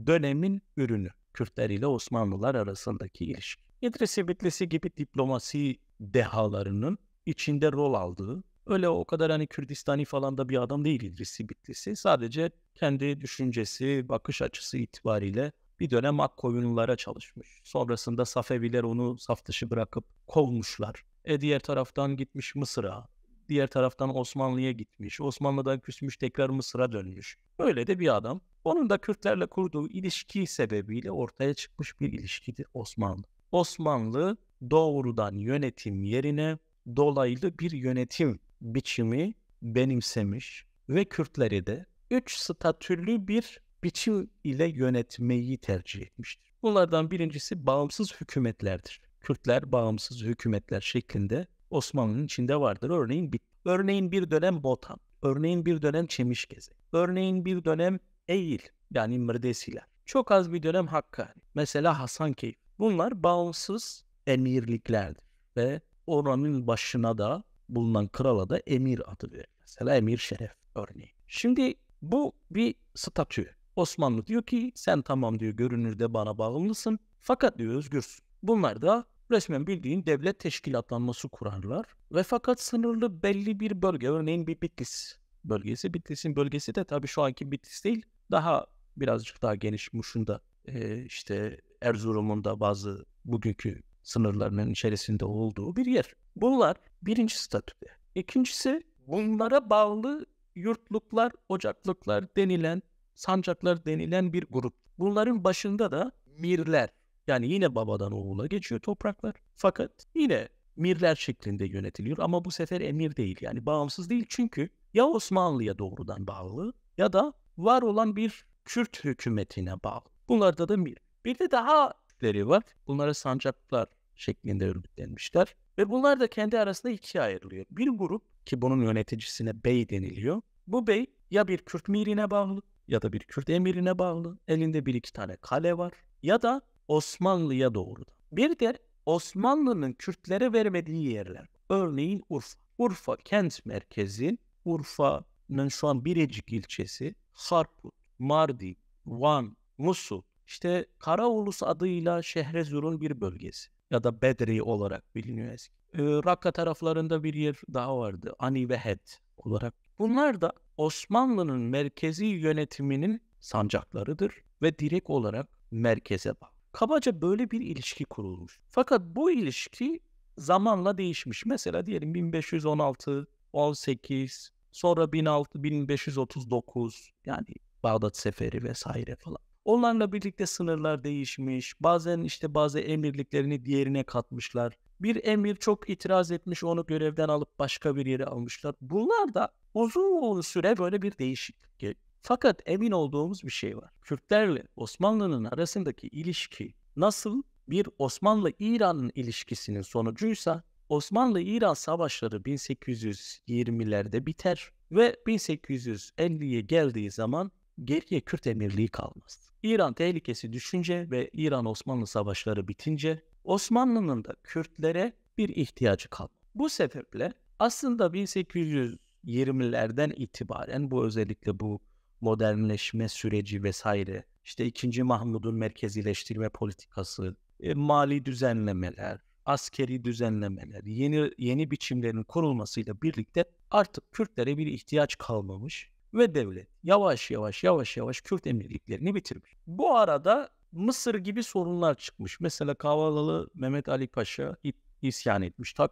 dönemin ürünü. Kürtler ile Osmanlılar arasındaki ilişki. İdrisi Bitlisi gibi diplomasi dehalarının içinde rol aldığı, öyle o kadar hani Kürdistani falan da bir adam değil İdrisi Bitlisi. Sadece kendi düşüncesi, bakış açısı itibariyle bir dönem Akkoyunlulara çalışmış. Sonrasında Safeviler onu saf dışı bırakıp kovmuşlar. E diğer taraftan gitmiş Mısır'a, Diğer taraftan Osmanlı'ya gitmiş. Osmanlı'dan küsmüş tekrar Mısır'a dönmüş. Böyle de bir adam. Onun da Kürtlerle kurduğu ilişki sebebiyle ortaya çıkmış bir ilişkidir Osmanlı. Osmanlı doğrudan yönetim yerine dolaylı bir yönetim biçimi benimsemiş ve Kürtleri de üç statülü bir biçim ile yönetmeyi tercih etmiştir. Bunlardan birincisi bağımsız hükümetlerdir. Kürtler bağımsız hükümetler şeklinde Osmanlı'nın içinde vardır. Örneğin bir, örneğin bir dönem Botan, örneğin bir dönem Çemişgezi, örneğin bir dönem Eğil yani Mırdesiler. Çok az bir dönem Hakkari. Mesela Hasankeyf. Bunlar bağımsız emirliklerdir ve oranın başına da bulunan krala da emir adı verir. Mesela emir şeref örneği. Şimdi bu bir statü. Osmanlı diyor ki sen tamam diyor görünürde bana bağımlısın fakat diyor özgürsün. Bunlar da resmen bildiğin devlet teşkilatlanması kurarlar ve fakat sınırlı belli bir bölge örneğin bir Bitlis bölgesi. Bitlis'in bölgesi de tabii şu anki Bitlis değil daha birazcık daha geniş Muş'unda e, işte Erzurum'un da bazı bugünkü sınırlarının içerisinde olduğu bir yer. Bunlar birinci statüde. İkincisi bunlara bağlı yurtluklar, ocaklıklar denilen, sancaklar denilen bir grup. Bunların başında da mirler yani yine babadan oğula geçiyor topraklar. Fakat yine mirler şeklinde yönetiliyor ama bu sefer emir değil yani bağımsız değil çünkü ya Osmanlı'ya doğrudan bağlı ya da var olan bir Kürt hükümetine bağlı. Bunlarda da mir. Bir de daha tipleri var. Bunlara sancaklar şeklinde örgütlenmişler. Ve bunlar da kendi arasında ikiye ayrılıyor. Bir grup ki bunun yöneticisine bey deniliyor. Bu bey ya bir Kürt mirine bağlı ya da bir Kürt emirine bağlı. Elinde bir iki tane kale var. Ya da Osmanlı'ya doğrudan. Bir de Osmanlı'nın Kürtlere vermediği yerler. Örneğin Urfa. Urfa kent merkezi, Urfa'nın şu an Birecik ilçesi, Harput, Mardin, Van, Musul, işte Karaulus adıyla Şehrezur'un bir bölgesi ya da Bedri olarak biliniyor eski. Ee, Rakka taraflarında bir yer daha vardı. Ani ve Het olarak. Bunlar da Osmanlı'nın merkezi yönetiminin sancaklarıdır ve direkt olarak merkeze bağlı. Kabaca böyle bir ilişki kurulmuş. Fakat bu ilişki zamanla değişmiş. Mesela diyelim 1516, 18, sonra 16, 1539 yani Bağdat Seferi vesaire falan. Onlarla birlikte sınırlar değişmiş. Bazen işte bazı emirliklerini diğerine katmışlar. Bir emir çok itiraz etmiş onu görevden alıp başka bir yere almışlar. Bunlar da uzun süre böyle bir değişiklik fakat emin olduğumuz bir şey var. Kürtlerle Osmanlı'nın arasındaki ilişki nasıl bir Osmanlı-İran'ın ilişkisinin sonucuysa Osmanlı-İran savaşları 1820'lerde biter ve 1850'ye geldiği zaman geriye Kürt emirliği kalmaz. İran tehlikesi düşünce ve İran-Osmanlı savaşları bitince Osmanlı'nın da Kürtlere bir ihtiyacı kalmaz. Bu sebeple aslında 1820'lerden itibaren bu özellikle bu modernleşme süreci vesaire. İşte 2. Mahmud'un merkezileştirme politikası, e, mali düzenlemeler, askeri düzenlemeler, yeni yeni biçimlerin kurulmasıyla birlikte artık Kürtlere bir ihtiyaç kalmamış ve devlet yavaş yavaş yavaş yavaş Kürt emirliklerini bitirmiş. Bu arada Mısır gibi sorunlar çıkmış. Mesela Kavalalı Mehmet Ali Paşa isyan etmiş. Ta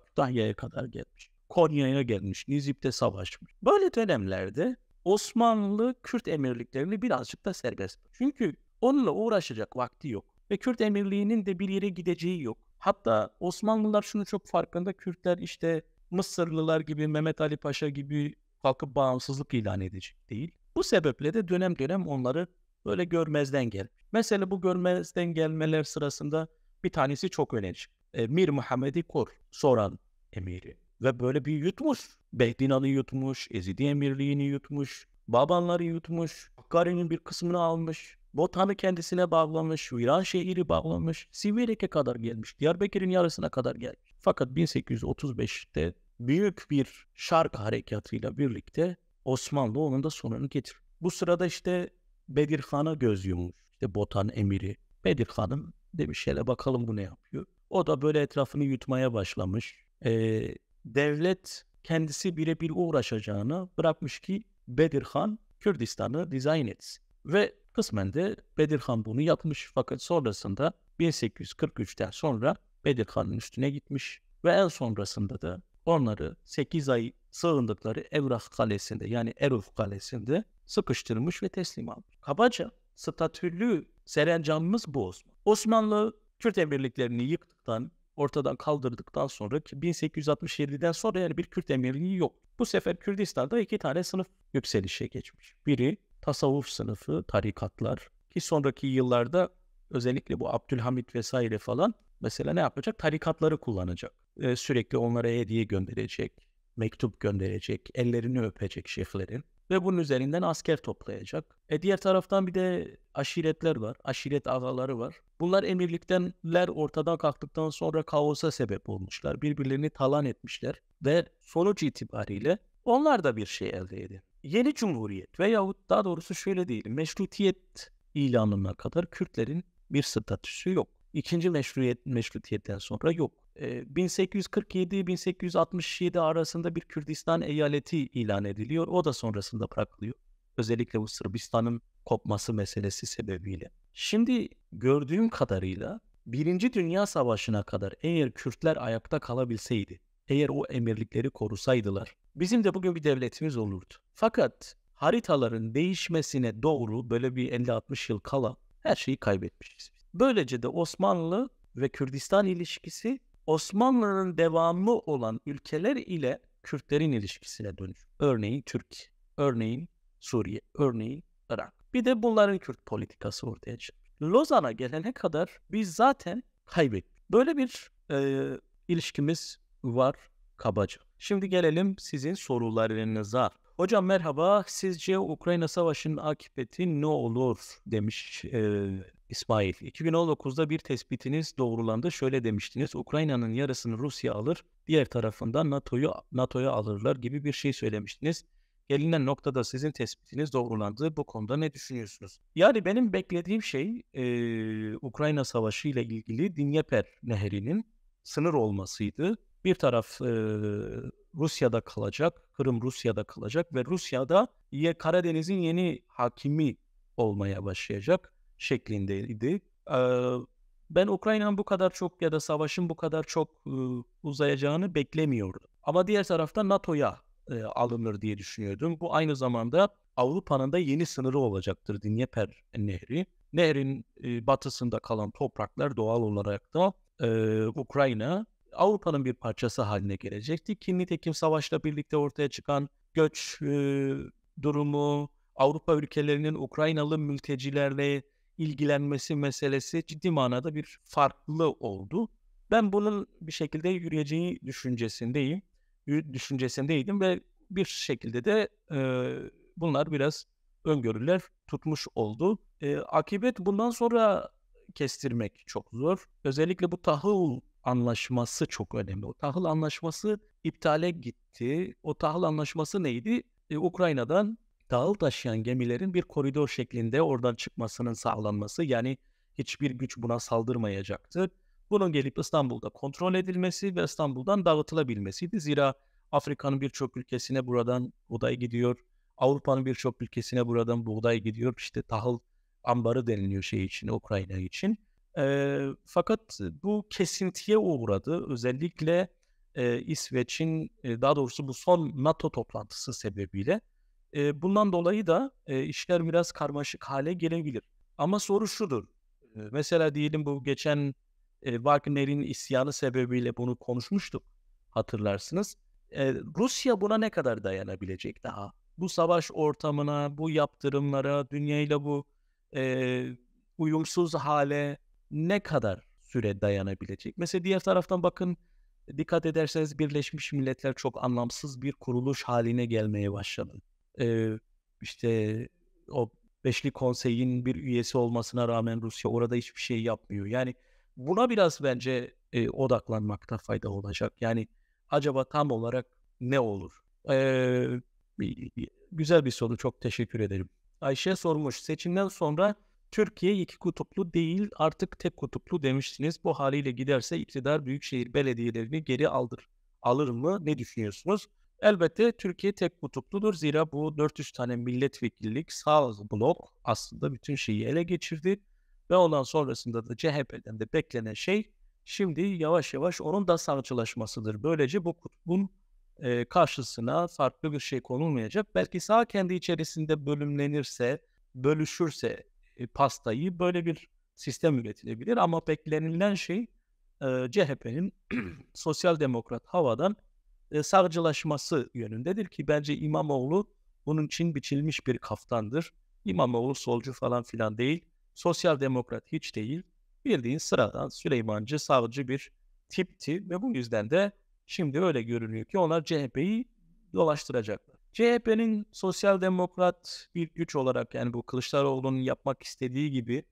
kadar gelmiş. Konya'ya gelmiş. Nizip'te savaşmış. Böyle dönemlerde Osmanlı Kürt emirliklerini birazcık da serbest. Çünkü onunla uğraşacak vakti yok. Ve Kürt emirliğinin de bir yere gideceği yok. Hatta Osmanlılar şunu çok farkında. Kürtler işte Mısırlılar gibi, Mehmet Ali Paşa gibi kalkıp bağımsızlık ilan edecek değil. Bu sebeple de dönem dönem onları böyle görmezden gel. Mesela bu görmezden gelmeler sırasında bir tanesi çok önemli. E, Mir Muhammed'i kor soran emiri. Ve böyle bir yutmuş. Behdinalı yutmuş, Ezidi Emirliğini yutmuş, Babanları yutmuş, Hakkari'nin bir kısmını almış, Botan'ı kendisine bağlamış, Viran şehri bağlamış, Siverek'e kadar gelmiş, Diyarbakır'ın yarısına kadar gelmiş. Fakat 1835'te büyük bir şark harekatıyla birlikte Osmanlı onun da sonunu getir. Bu sırada işte Bedir Han'a göz yummuş. İşte Botan emiri. Bedir Han'ın demiş hele bakalım bu ne yapıyor. O da böyle etrafını yutmaya başlamış. Ee, devlet kendisi birebir uğraşacağını bırakmış ki Bedirhan Kürdistan'ı dizayn etsin. Ve kısmen de Bedirhan bunu yapmış fakat sonrasında 1843'ten sonra Bedirhan'ın üstüne gitmiş ve en sonrasında da onları 8 ay sığındıkları Evrah Kalesi'nde yani Eruf Kalesi'nde sıkıştırmış ve teslim almış. Kabaca statülü serencamımız bu Osman. Osmanlı Kürt emirliklerini yıktıktan ortadan kaldırdıktan sonra 1867'den sonra yani bir Kürt emirliği yok. Bu sefer Kürdistan'da iki tane sınıf yükselişe geçmiş. Biri tasavvuf sınıfı, tarikatlar ki sonraki yıllarda özellikle bu Abdülhamit vesaire falan mesela ne yapacak? Tarikatları kullanacak. Ee, sürekli onlara hediye gönderecek, mektup gönderecek, ellerini öpecek şeflerin ve bunun üzerinden asker toplayacak. E diğer taraftan bir de aşiretler var, aşiret ağaları var. Bunlar emirliktenler ortadan kalktıktan sonra kaosa sebep olmuşlar. Birbirlerini talan etmişler ve sonuç itibariyle onlar da bir şey elde edin. Yeni cumhuriyet veyahut daha doğrusu şöyle değil, meşrutiyet ilanına kadar Kürtlerin bir statüsü yok. İkinci meşruiyet, meşrutiyetten sonra yok. 1847-1867 arasında bir Kürdistan eyaleti ilan ediliyor. O da sonrasında bırakılıyor. Özellikle bu Sırbistan'ın kopması meselesi sebebiyle. Şimdi gördüğüm kadarıyla Birinci Dünya Savaşı'na kadar eğer Kürtler ayakta kalabilseydi, eğer o emirlikleri korusaydılar, bizim de bugün bir devletimiz olurdu. Fakat haritaların değişmesine doğru böyle bir 50-60 yıl kala her şeyi kaybetmişiz. Böylece de Osmanlı ve Kürdistan ilişkisi Osmanlı'nın devamı olan ülkeler ile Kürtlerin ilişkisine dönüş. Örneğin Türkiye, örneğin Suriye, örneğin Irak. Bir de bunların Kürt politikası ortaya çıkıyor. Lozan'a gelene kadar biz zaten kaybettik. Böyle bir e, ilişkimiz var kabaca. Şimdi gelelim sizin sorularınıza. Hocam merhaba. Sizce Ukrayna Savaşı'nın akıbeti ne olur demiş e, İsmail. 2019'da bir tespitiniz doğrulandı. Şöyle demiştiniz. Ukrayna'nın yarısını Rusya alır, diğer tarafından NATO'yu NATO'ya alırlar gibi bir şey söylemiştiniz. Gelinen noktada sizin tespitiniz doğrulandı. Bu konuda ne düşünüyorsunuz? Yani benim beklediğim şey e, Ukrayna Savaşı ile ilgili Dinyeper Nehri'nin sınır olmasıydı. Bir taraf e, Rusya'da kalacak, Kırım Rusya'da kalacak ve Rusya'da Karadeniz'in yeni hakimi olmaya başlayacak şeklindeydi. E, ben Ukrayna'nın bu kadar çok ya da savaşın bu kadar çok e, uzayacağını beklemiyordum. Ama diğer tarafta NATO'ya e, alınır diye düşünüyordum. Bu aynı zamanda Avrupa'nın da yeni sınırı olacaktır Dnieper Nehri. Nehrin e, batısında kalan topraklar doğal olarak da e, Ukrayna Avrupa'nın bir parçası haline gelecekti ki nitekim savaşla birlikte ortaya çıkan göç e, durumu, Avrupa ülkelerinin Ukraynalı mültecilerle ilgilenmesi meselesi ciddi manada bir farklı oldu. Ben bunun bir şekilde yürüyeceği düşüncesindeyim, düşüncesindeydim ve bir şekilde de e, bunlar biraz öngörüler tutmuş oldu. E, akibet bundan sonra kestirmek çok zor. Özellikle bu tahıl anlaşması çok önemli. O tahıl anlaşması iptale gitti. O tahıl anlaşması neydi? E, Ukrayna'dan tahıl taşıyan gemilerin bir koridor şeklinde oradan çıkmasının sağlanması. Yani hiçbir güç buna saldırmayacaktı. Bunun gelip İstanbul'da kontrol edilmesi ve İstanbul'dan dağıtılabilmesiydi. Zira Afrika'nın birçok ülkesine buradan buğday gidiyor. Avrupa'nın birçok ülkesine buradan buğday gidiyor. İşte tahıl ambarı deniliyor şey için, Ukrayna için. E, fakat bu kesintiye uğradı. Özellikle e, İsveç'in e, daha doğrusu bu son NATO toplantısı sebebiyle. E, bundan dolayı da e, işler biraz karmaşık hale gelebilir. Ama soru şudur. E, mesela diyelim bu geçen e, Wagner'in isyanı sebebiyle bunu konuşmuştuk hatırlarsınız. E, Rusya buna ne kadar dayanabilecek daha? Bu savaş ortamına, bu yaptırımlara, dünyayla bu e, uyumsuz hale ne kadar süre dayanabilecek? Mesela diğer taraftan bakın dikkat ederseniz Birleşmiş Milletler çok anlamsız bir kuruluş haline gelmeye başladı. Ee, işte o Beşli Konsey'in bir üyesi olmasına rağmen Rusya orada hiçbir şey yapmıyor. Yani buna biraz bence e, odaklanmakta fayda olacak. Yani acaba tam olarak ne olur? Ee, güzel bir soru. Çok teşekkür ederim. Ayşe sormuş. Seçimden sonra Türkiye iki kutuplu değil artık tek kutuplu demiştiniz. Bu haliyle giderse iktidar büyükşehir belediyelerini geri aldır. Alır mı? Ne düşünüyorsunuz? Elbette Türkiye tek kutupludur. Zira bu 400 tane milletvekillik sağ blok aslında bütün şeyi ele geçirdi. Ve ondan sonrasında da CHP'den de beklenen şey şimdi yavaş yavaş onun da sağcılaşmasıdır. Böylece bu kutbun e, karşısına farklı bir şey konulmayacak. Belki sağ kendi içerisinde bölümlenirse, bölüşürse e, pastayı böyle bir sistem üretilebilir ama beklenilen şey e, CHP'nin *clears throat* sosyal demokrat havadan e, sağcılaşması yönündedir ki bence İmamoğlu bunun için biçilmiş bir kaftandır. İmamoğlu solcu falan filan değil, sosyal demokrat hiç değil. Bildiğin sıradan Süleymancı sağcı bir tipti ve bu yüzden de şimdi öyle görünüyor ki onlar CHP'yi dolaştıracaklar. CHP'nin sosyal demokrat bir güç olarak yani bu Kılıçdaroğlu'nun yapmak istediği gibi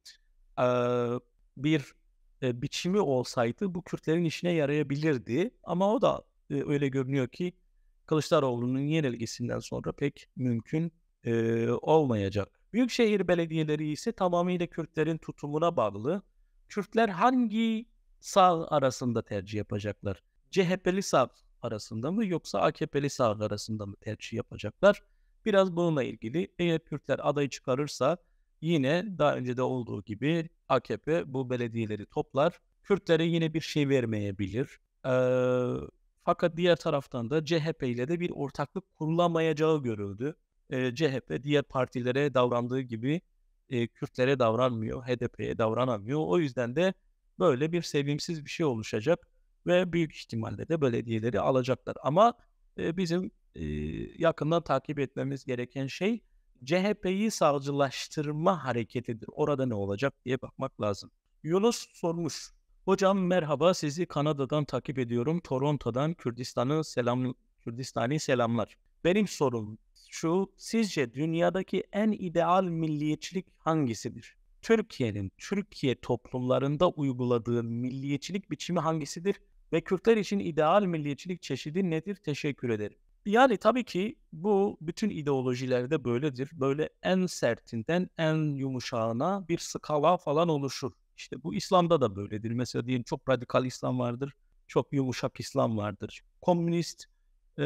e, bir e, biçimi olsaydı bu Kürtlerin işine yarayabilirdi. Ama o da e, öyle görünüyor ki Kılıçdaroğlu'nun yenilgisinden sonra pek mümkün e, olmayacak. Büyükşehir belediyeleri ise tamamıyla Kürtlerin tutumuna bağlı. Kürtler hangi sağ arasında tercih yapacaklar? CHP'li sağ arasında mı yoksa AKP'li sağlar arasında mı tercih yapacaklar? Biraz bununla ilgili eğer Kürtler adayı çıkarırsa yine daha önce de olduğu gibi AKP bu belediyeleri toplar. Kürtlere yine bir şey vermeyebilir. Ee, fakat diğer taraftan da CHP ile de bir ortaklık kurulamayacağı görüldü. Ee, CHP diğer partilere davrandığı gibi e, Kürtlere davranmıyor, HDP'ye davranamıyor. O yüzden de böyle bir sevimsiz bir şey oluşacak ve büyük ihtimalle de belediyeleri alacaklar. Ama e, bizim e, yakından takip etmemiz gereken şey CHP'yi sağcılaştırma hareketidir. Orada ne olacak diye bakmak lazım. Yunus sormuş. Hocam merhaba sizi Kanada'dan takip ediyorum. Toronto'dan Kürdistan'ın selam Kürdistan'ı selamlar. Benim sorum şu. Sizce dünyadaki en ideal milliyetçilik hangisidir? Türkiye'nin Türkiye toplumlarında uyguladığı milliyetçilik biçimi hangisidir? ve Kürtler için ideal milliyetçilik çeşidi nedir? Teşekkür ederim. Yani tabii ki bu bütün ideolojilerde böyledir. Böyle en sertinden en yumuşağına bir skala falan oluşur. İşte bu İslam'da da böyledir. Mesela diyelim çok radikal İslam vardır, çok yumuşak İslam vardır. Komünist e,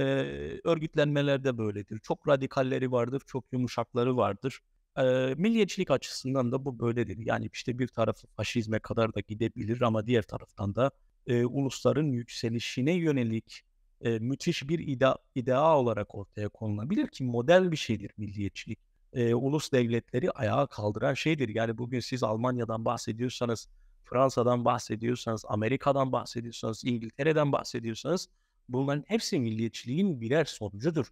örgütlenmelerde böyledir. Çok radikalleri vardır, çok yumuşakları vardır. E, milliyetçilik açısından da bu böyledir. Yani işte bir tarafı faşizme kadar da gidebilir ama diğer taraftan da e, ulusların yükselişine yönelik e, müthiş bir ida, idea olarak ortaya konulabilir ki model bir şeydir milliyetçilik. E, ulus devletleri ayağa kaldıran şeydir. Yani bugün siz Almanya'dan bahsediyorsanız, Fransa'dan bahsediyorsanız, Amerika'dan bahsediyorsanız, İngiltere'den bahsediyorsanız bunların hepsi milliyetçiliğin birer sonucudur,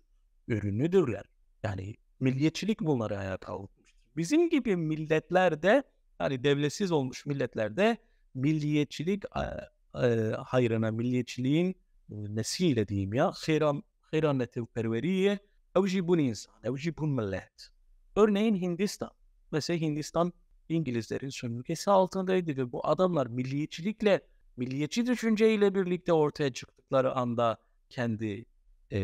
ürünüdürler. Yani milliyetçilik bunları ayağa kaldırmıştır. Bizim gibi milletlerde, yani devletsiz olmuş milletlerde milliyetçilik e, hayrına milliyetçiliğin nesil diyeyim ya hayran, perveriye, evcibun insan, evcibun millet. Örneğin Hindistan. Mesela Hindistan İngilizlerin sömürgesi altındaydı ve bu adamlar milliyetçilikle, milliyetçi düşünceyle birlikte ortaya çıktıkları anda kendi e,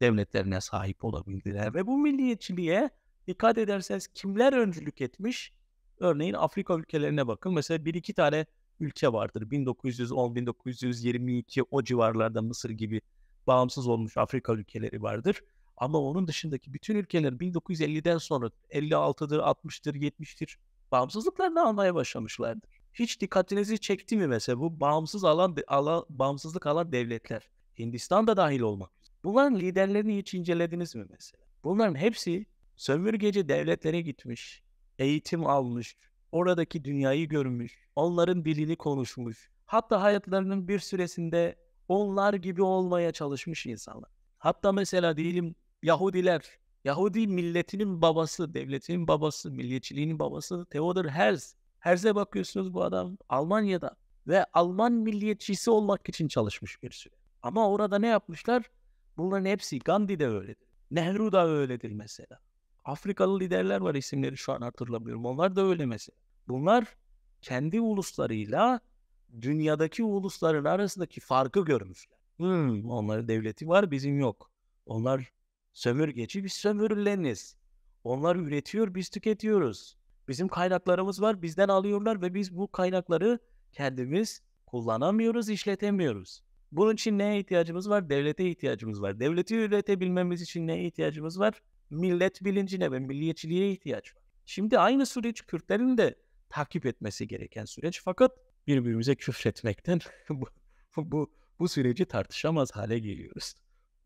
devletlerine sahip olabildiler. Ve bu milliyetçiliğe dikkat ederseniz kimler öncülük etmiş? Örneğin Afrika ülkelerine bakın. Mesela bir iki tane ülke vardır. 1910-1922 o civarlarda Mısır gibi bağımsız olmuş Afrika ülkeleri vardır. Ama onun dışındaki bütün ülkeler 1950'den sonra 56'dır, 60'dır 70'tir bağımsızlıklarını almaya başlamışlardır. Hiç dikkatinizi çekti mi mesela bu bağımsız alan, alan bağımsızlık alan devletler? Hindistan da dahil olmak üzere. Bunların liderlerini hiç incelediniz mi mesela? Bunların hepsi sömürgeci devletlere gitmiş, eğitim almış, oradaki dünyayı görmüş, onların dilini konuşmuş. Hatta hayatlarının bir süresinde onlar gibi olmaya çalışmış insanlar. Hatta mesela diyelim Yahudiler, Yahudi milletinin babası, devletinin babası, milliyetçiliğinin babası Theodor Herz. Herz'e bakıyorsunuz bu adam Almanya'da ve Alman milliyetçisi olmak için çalışmış bir süre. Ama orada ne yapmışlar? Bunların hepsi Gandhi de öyledir. Nehru da öyledir mesela. Afrikalı liderler var isimleri şu an hatırlamıyorum. Onlar da öyle mesela bunlar kendi uluslarıyla dünyadaki ulusların arasındaki farkı görmüşler. Hmm, onların devleti var bizim yok. Onlar sömürgeci biz sömürüleniz. Onlar üretiyor biz tüketiyoruz. Bizim kaynaklarımız var bizden alıyorlar ve biz bu kaynakları kendimiz kullanamıyoruz, işletemiyoruz. Bunun için neye ihtiyacımız var? Devlete ihtiyacımız var. Devleti üretebilmemiz için neye ihtiyacımız var? Millet bilincine ve milliyetçiliğe ihtiyaç var. Şimdi aynı süreç Kürtlerin de takip etmesi gereken süreç. Fakat birbirimize küfretmekten *laughs* bu, bu, bu süreci tartışamaz hale geliyoruz.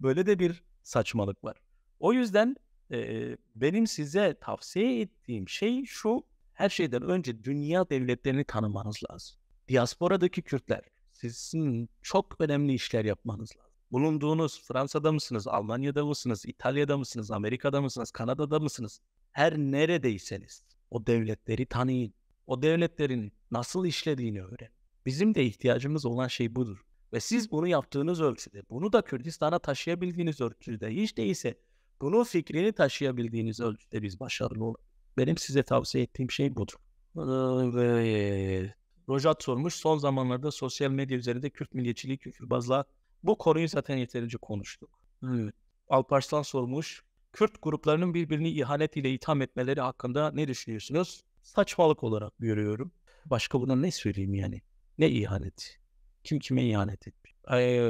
Böyle de bir saçmalık var. O yüzden e, benim size tavsiye ettiğim şey şu. Her şeyden önce dünya devletlerini tanımanız lazım. Diasporadaki Kürtler, sizin çok önemli işler yapmanız lazım. Bulunduğunuz Fransa'da mısınız, Almanya'da mısınız, İtalya'da mısınız, Amerika'da mısınız, Kanada'da mısınız? Her neredeyseniz o devletleri tanıyın o devletlerin nasıl işlediğini öğren. Bizim de ihtiyacımız olan şey budur. Ve siz bunu yaptığınız ölçüde, bunu da Kürdistan'a taşıyabildiğiniz ölçüde, hiç değilse bunun fikrini taşıyabildiğiniz ölçüde biz başarılı olalım. Benim size tavsiye ettiğim şey budur. Evet. Rojat sormuş. Son zamanlarda sosyal medya üzerinde Kürt milliyetçiliği, küfürbazlığa bu konuyu zaten yeterince konuştuk. Evet. Alparslan sormuş. Kürt gruplarının birbirini ihanet ile itham etmeleri hakkında ne düşünüyorsunuz? saçmalık olarak görüyorum. Başka buna ne söyleyeyim yani? Ne ihanet? Kim kime ihanet etmiş? Ee,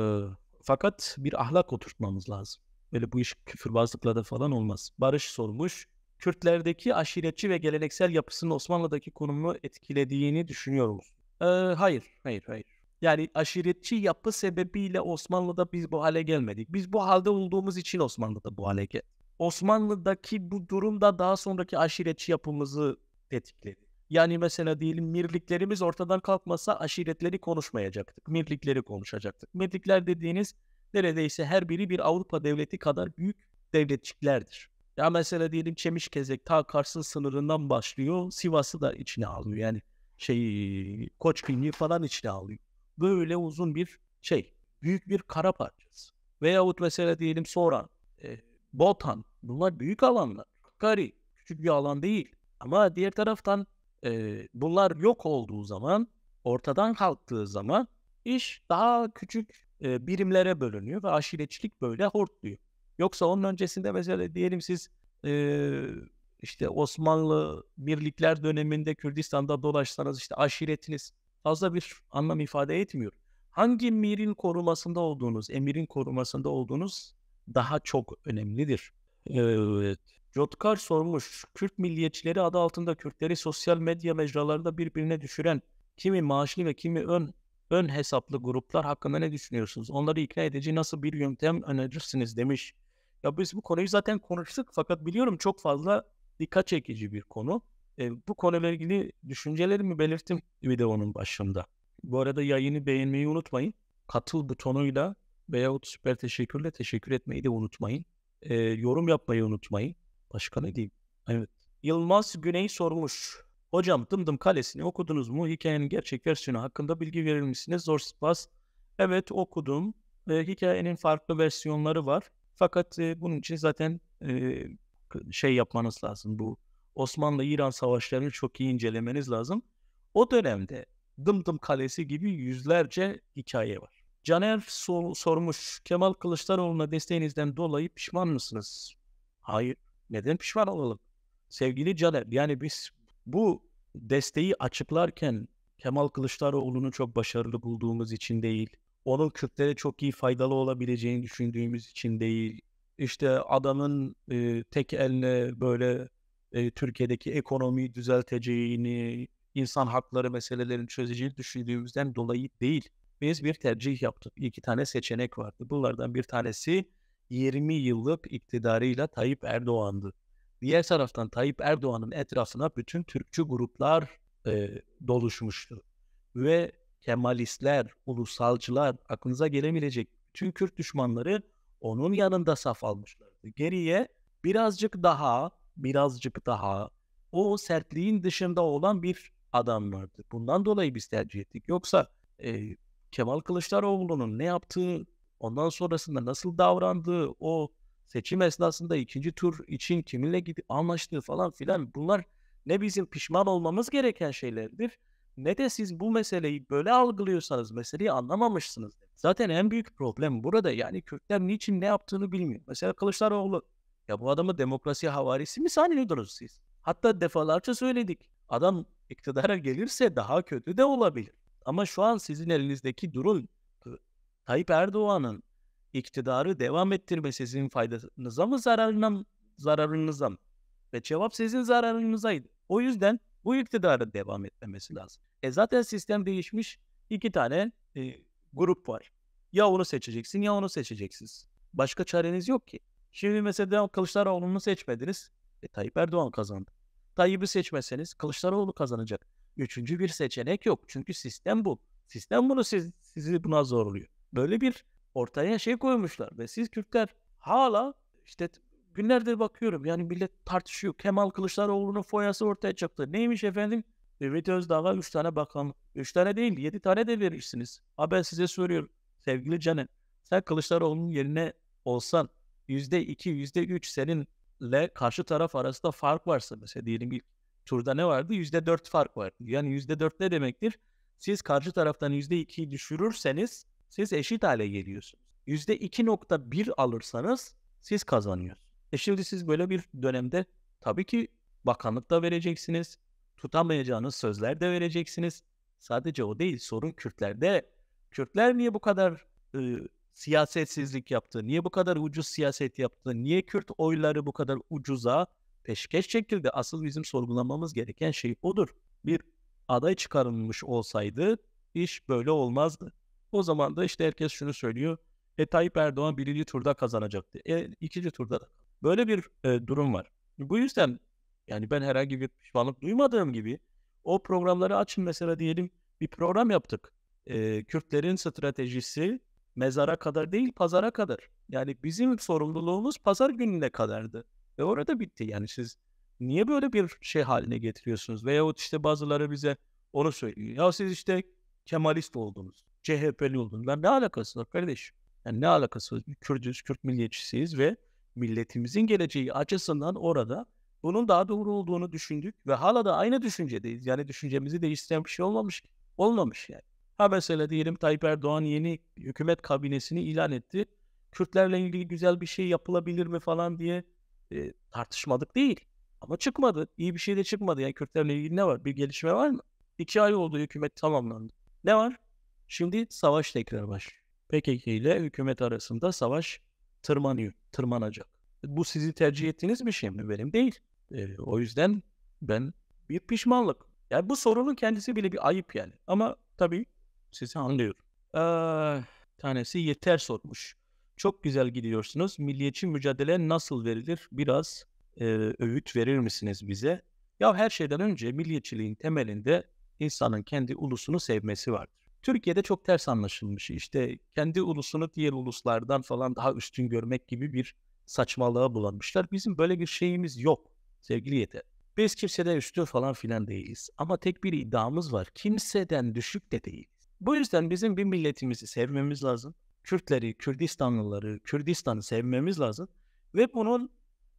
fakat bir ahlak oturtmamız lazım. Böyle bu iş küfürbazlıkla da falan olmaz. Barış sormuş. Kürtlerdeki aşiretçi ve geleneksel yapısının Osmanlı'daki konumunu etkilediğini düşünüyor musun? Ee, hayır, hayır, hayır. Yani aşiretçi yapı sebebiyle Osmanlı'da biz bu hale gelmedik. Biz bu halde olduğumuz için Osmanlı'da bu hale geldik. Osmanlı'daki bu durum da daha sonraki aşiretçi yapımızı tetikledi. Yani mesela diyelim mirliklerimiz ortadan kalkmasa aşiretleri konuşmayacaktık. Mirlikleri konuşacaktık. Mirlikler dediğiniz neredeyse her biri bir Avrupa devleti kadar büyük devletçiklerdir. Ya mesela diyelim Çemişkezek ta Kars'ın sınırından başlıyor. Sivas'ı da içine alıyor. Yani şey Koçgilmi falan içine alıyor. Böyle uzun bir şey. Büyük bir kara parçası. Veyahut mesela diyelim Soran, e, Botan. Bunlar büyük alanlar. Kari küçük bir alan değil. Ama diğer taraftan e, bunlar yok olduğu zaman, ortadan kalktığı zaman iş daha küçük e, birimlere bölünüyor ve aşiretçilik böyle hortluyor. Yoksa onun öncesinde mesela diyelim siz e, işte Osmanlı birlikler döneminde Kürdistan'da dolaşsanız işte aşiretiniz fazla bir anlam ifade etmiyor. Hangi mirin korumasında olduğunuz, emirin korumasında olduğunuz daha çok önemlidir. Evet. Jotkar sormuş, Kürt milliyetçileri adı altında Kürtleri sosyal medya mecralarında birbirine düşüren kimi maaşlı ve kimi ön ön hesaplı gruplar hakkında ne düşünüyorsunuz? Onları ikna edici nasıl bir yöntem önerirsiniz demiş. Ya biz bu konuyu zaten konuştuk fakat biliyorum çok fazla dikkat çekici bir konu. E, bu konuyla ilgili düşüncelerimi belirttim videonun başında. Bu arada yayını beğenmeyi unutmayın. Katıl butonuyla veyahut süper teşekkürle teşekkür etmeyi de unutmayın. E, yorum yapmayı unutmayın. Başka ne diyeyim? Evet. Yılmaz Güney sormuş. Hocam Dımdım Kalesi'ni okudunuz mu? Hikayenin gerçek versiyonu hakkında bilgi verir misiniz? Zor Spas. Evet okudum. E, hikayenin farklı versiyonları var. Fakat e, bunun için zaten e, şey yapmanız lazım. Bu Osmanlı-İran savaşlarını çok iyi incelemeniz lazım. O dönemde Dımdım Kalesi gibi yüzlerce hikaye var. Caner sor, sormuş Kemal Kılıçdaroğlu'na desteğinizden dolayı pişman mısınız? Hayır. Neden pişman olalım? Sevgili Caner yani biz bu desteği açıklarken Kemal Kılıçdaroğlu'nu çok başarılı bulduğumuz için değil, onun Kürtlere çok iyi faydalı olabileceğini düşündüğümüz için değil, işte adamın e, tek elle böyle e, Türkiye'deki ekonomiyi düzelteceğini, insan hakları meselelerini çözeceğini düşündüğümüzden dolayı değil. Biz bir tercih yaptık. İki tane seçenek vardı. Bunlardan bir tanesi 20 yıllık iktidarıyla Tayyip Erdoğan'dı. Diğer taraftan Tayyip Erdoğan'ın etrafına bütün Türkçü gruplar e, doluşmuştu. Ve Kemalistler, ulusalcılar, aklınıza gelebilecek bütün Kürt düşmanları onun yanında saf almışlardı. Geriye birazcık daha, birazcık daha o sertliğin dışında olan bir adam vardı. Bundan dolayı biz tercih ettik. Yoksa e, Kemal Kılıçdaroğlu'nun ne yaptığı Ondan sonrasında nasıl davrandığı, o seçim esnasında ikinci tur için kiminle gidip anlaştığı falan filan bunlar ne bizim pişman olmamız gereken şeylerdir ne de siz bu meseleyi böyle algılıyorsanız meseleyi anlamamışsınız. Zaten en büyük problem burada yani Kürtler niçin ne yaptığını bilmiyor. Mesela Kılıçdaroğlu ya bu adamı demokrasi havarisi mi sanıyordunuz siz? Hatta defalarca söyledik. Adam iktidara gelirse daha kötü de olabilir. Ama şu an sizin elinizdeki durum Tayyip Erdoğan'ın iktidarı devam ettirme sizin faydanıza mı zararına, zararınıza mı? Ve cevap sizin zararınızaydı. O yüzden bu iktidarı devam etmemesi lazım. E zaten sistem değişmiş. iki tane e, grup var. Ya onu seçeceksin ya onu seçeceksiniz. Başka çareniz yok ki. Şimdi mesela Kılıçdaroğlu'nu seçmediniz. E, Tayyip Erdoğan kazandı. Tayyip'i seçmeseniz Kılıçdaroğlu kazanacak. Üçüncü bir seçenek yok. Çünkü sistem bu. Sistem bunu siz, sizi buna zorluyor böyle bir ortaya şey koymuşlar ve siz Kürtler hala işte günlerde bakıyorum yani millet tartışıyor. Kemal Kılıçdaroğlu'nun foyası ortaya çıktı. Neymiş efendim? Ümit Özdağ'a 3 tane bakan, 3 tane değil 7 tane de verirsiniz. Ha ben size soruyorum sevgili Canen. Sen Kılıçdaroğlu'nun yerine olsan %2, %3 seninle karşı taraf arasında fark varsa mesela diyelim bir turda ne vardı? %4 fark vardı. Yani %4 ne demektir? Siz karşı taraftan %2'yi düşürürseniz siz eşit hale geliyorsunuz. %2.1 alırsanız siz kazanıyorsunuz. E şimdi siz böyle bir dönemde tabii ki bakanlık da vereceksiniz. Tutamayacağınız sözler de vereceksiniz. Sadece o değil sorun Kürtlerde. Kürtler niye bu kadar e, siyasetsizlik yaptı? Niye bu kadar ucuz siyaset yaptı? Niye Kürt oyları bu kadar ucuza peşkeş çekildi? Asıl bizim sorgulamamız gereken şey odur. Bir aday çıkarılmış olsaydı iş böyle olmazdı. O zaman da işte herkes şunu söylüyor. E Tayyip Erdoğan birinci turda kazanacaktı. E ikinci turda da. Böyle bir e, durum var. Bu yüzden yani ben herhangi bir pişmanlık duymadığım gibi o programları açın mesela diyelim bir program yaptık. E, Kürtlerin stratejisi mezara kadar değil pazara kadar. Yani bizim sorumluluğumuz pazar gününe kadardı. Ve orada bitti yani siz niye böyle bir şey haline getiriyorsunuz? Veyahut işte bazıları bize onu söylüyor. Ya siz işte Kemalist oldunuz. CHP'li olduğundan ne alakası var kardeş? Yani ne alakası var? Kürdüz, Kürt milliyetçisiyiz ve milletimizin geleceği açısından orada bunun daha doğru olduğunu düşündük ve hala da aynı düşüncedeyiz. Yani düşüncemizi değiştiren bir şey olmamış. Olmamış yani. Ha mesela diyelim Tayyip Erdoğan yeni hükümet kabinesini ilan etti. Kürtlerle ilgili güzel bir şey yapılabilir mi falan diye e, tartışmadık değil. Ama çıkmadı. İyi bir şey de çıkmadı. Yani Kürtlerle ilgili ne var? Bir gelişme var mı? İki ay oldu hükümet tamamlandı. Ne var? Şimdi savaş tekrar başlıyor. PKK ile hükümet arasında savaş tırmanıyor, tırmanacak. Bu sizi tercih ettiğiniz bir şey mi? Benim değil. E, o yüzden ben bir pişmanlık. Yani bu sorunun kendisi bile bir ayıp yani. Ama tabii sizi anlıyorum. Ee, tanesi yeter sormuş. Çok güzel gidiyorsunuz. Milliyetçi mücadele nasıl verilir? Biraz e, öğüt verir misiniz bize? Ya her şeyden önce milliyetçiliğin temelinde insanın kendi ulusunu sevmesi vardır. Türkiye'de çok ters anlaşılmış. İşte kendi ulusunu diğer uluslardan falan daha üstün görmek gibi bir saçmalığa bulanmışlar. Bizim böyle bir şeyimiz yok sevgili Yeter. Biz kimseden üstün falan filan değiliz. Ama tek bir iddiamız var. Kimseden düşük de değiliz. Bu yüzden bizim bir milletimizi sevmemiz lazım. Kürtleri, Kürdistanlıları, Kürdistan'ı sevmemiz lazım. Ve bunun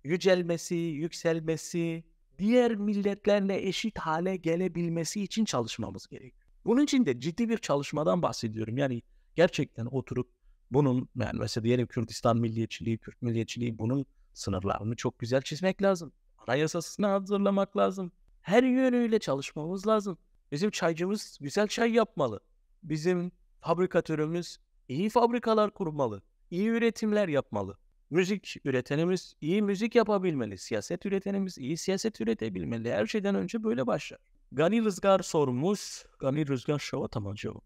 yücelmesi, yükselmesi, diğer milletlerle eşit hale gelebilmesi için çalışmamız gerek. Bunun için de ciddi bir çalışmadan bahsediyorum. Yani gerçekten oturup bunun yani mesela diyelim Kürdistan milliyetçiliği, Kürt milliyetçiliği bunun sınırlarını çok güzel çizmek lazım. Anayasasını hazırlamak lazım. Her yönüyle çalışmamız lazım. Bizim çaycımız güzel çay yapmalı. Bizim fabrikatörümüz iyi fabrikalar kurmalı. iyi üretimler yapmalı. Müzik üretenimiz iyi müzik yapabilmeli. Siyaset üretenimiz iyi siyaset üretebilmeli. Her şeyden önce böyle başlar. Gani Rızgar sormuş. Gani Rızgar Şavat ama cevap.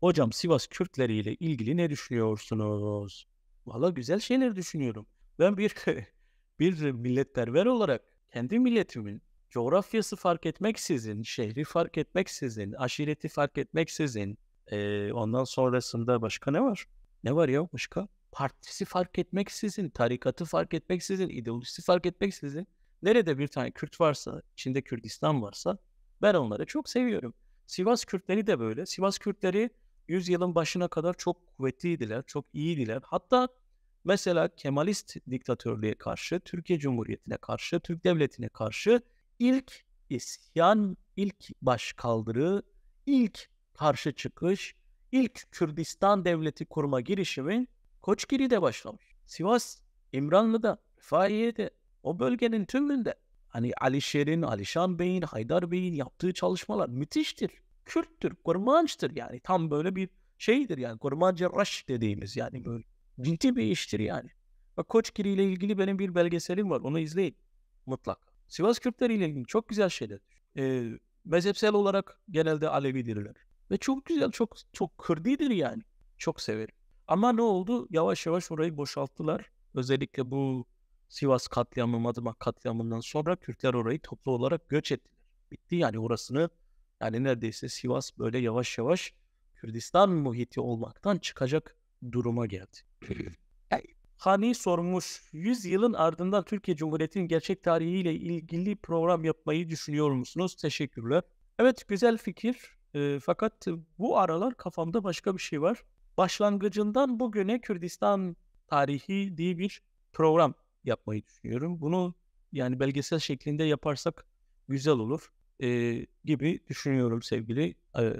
Hocam Sivas Kürtleri ile ilgili ne düşünüyorsunuz? Valla güzel şeyler düşünüyorum. Ben bir *laughs* bir milletperver olarak kendi milletimin coğrafyası fark etmeksizin, şehri fark etmeksizin, aşireti fark etmeksizin, ee, ondan sonrasında başka ne var? Ne var ya başka? Partisi fark etmeksizin, tarikatı fark etmeksizin, ideolojisi fark etmeksizin. Nerede bir tane Kürt varsa, içinde Kürdistan varsa ben onları çok seviyorum. Sivas Kürtleri de böyle. Sivas Kürtleri yüzyılın başına kadar çok kuvvetliydiler, çok iyiydiler. Hatta mesela Kemalist diktatörlüğe karşı, Türkiye Cumhuriyeti'ne karşı, Türk Devleti'ne karşı ilk isyan, ilk başkaldırı, ilk karşı çıkış, ilk Kürdistan devleti kurma girişimi Koçgiri'de başlamış. Sivas, İmranlı'da, Fahiye'de, o bölgenin tümünde Hani Alişer'in, Alişan Bey'in, Haydar Bey'in yaptığı çalışmalar müthiştir. Kürttür, kurmançtır yani. Tam böyle bir şeydir yani. Kurman cerraş dediğimiz yani böyle. Ciddi bir iştir yani. Bak Koçgiri ile ilgili benim bir belgeselim var. Onu izleyin mutlak. Sivas Kürtleri ile ilgili çok güzel şeyler. Ee, mezhepsel olarak genelde Alevidirler. Ve çok güzel, çok çok Kürdidir yani. Çok severim. Ama ne oldu? Yavaş yavaş orayı boşalttılar. Özellikle bu Sivas katliamı, Madımak katliamından sonra Kürtler orayı toplu olarak göç ettiler. Bitti yani orasını yani neredeyse Sivas böyle yavaş yavaş Kürdistan muhiti olmaktan çıkacak duruma geldi. *laughs* Hani sormuş, 100 yılın ardından Türkiye Cumhuriyeti'nin gerçek tarihiyle ilgili program yapmayı düşünüyor musunuz? Teşekkürler. Evet güzel fikir e, fakat bu aralar kafamda başka bir şey var. Başlangıcından bugüne Kürdistan tarihi diye bir program yapmayı düşünüyorum. Bunu yani belgesel şeklinde yaparsak güzel olur e, gibi düşünüyorum sevgili e,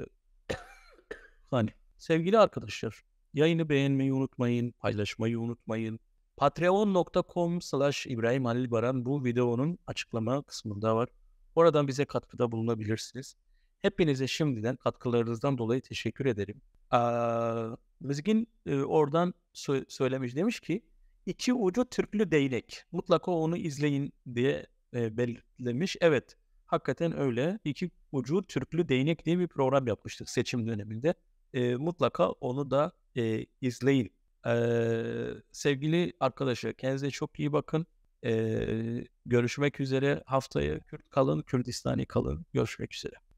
*coughs* hani sevgili arkadaşlar yayını beğenmeyi unutmayın paylaşmayı unutmayın patreon.com slash İbrahim Halil Baran bu videonun açıklama kısmında var. Oradan bize katkıda bulunabilirsiniz. Hepinize şimdiden katkılarınızdan dolayı teşekkür ederim. Aa, Müzgin e, oradan sö- söylemiş demiş ki İki ucu türklü değnek. Mutlaka onu izleyin diye e, belirtlemiş. Evet, hakikaten öyle. İki ucu türklü değnek diye bir program yapmıştık seçim döneminde. E, mutlaka onu da e, izleyin. E, sevgili arkadaşlar, kendinize çok iyi bakın. E, görüşmek üzere. Haftaya Kürt kalın, Kürdistan'ı kalın. Görüşmek üzere.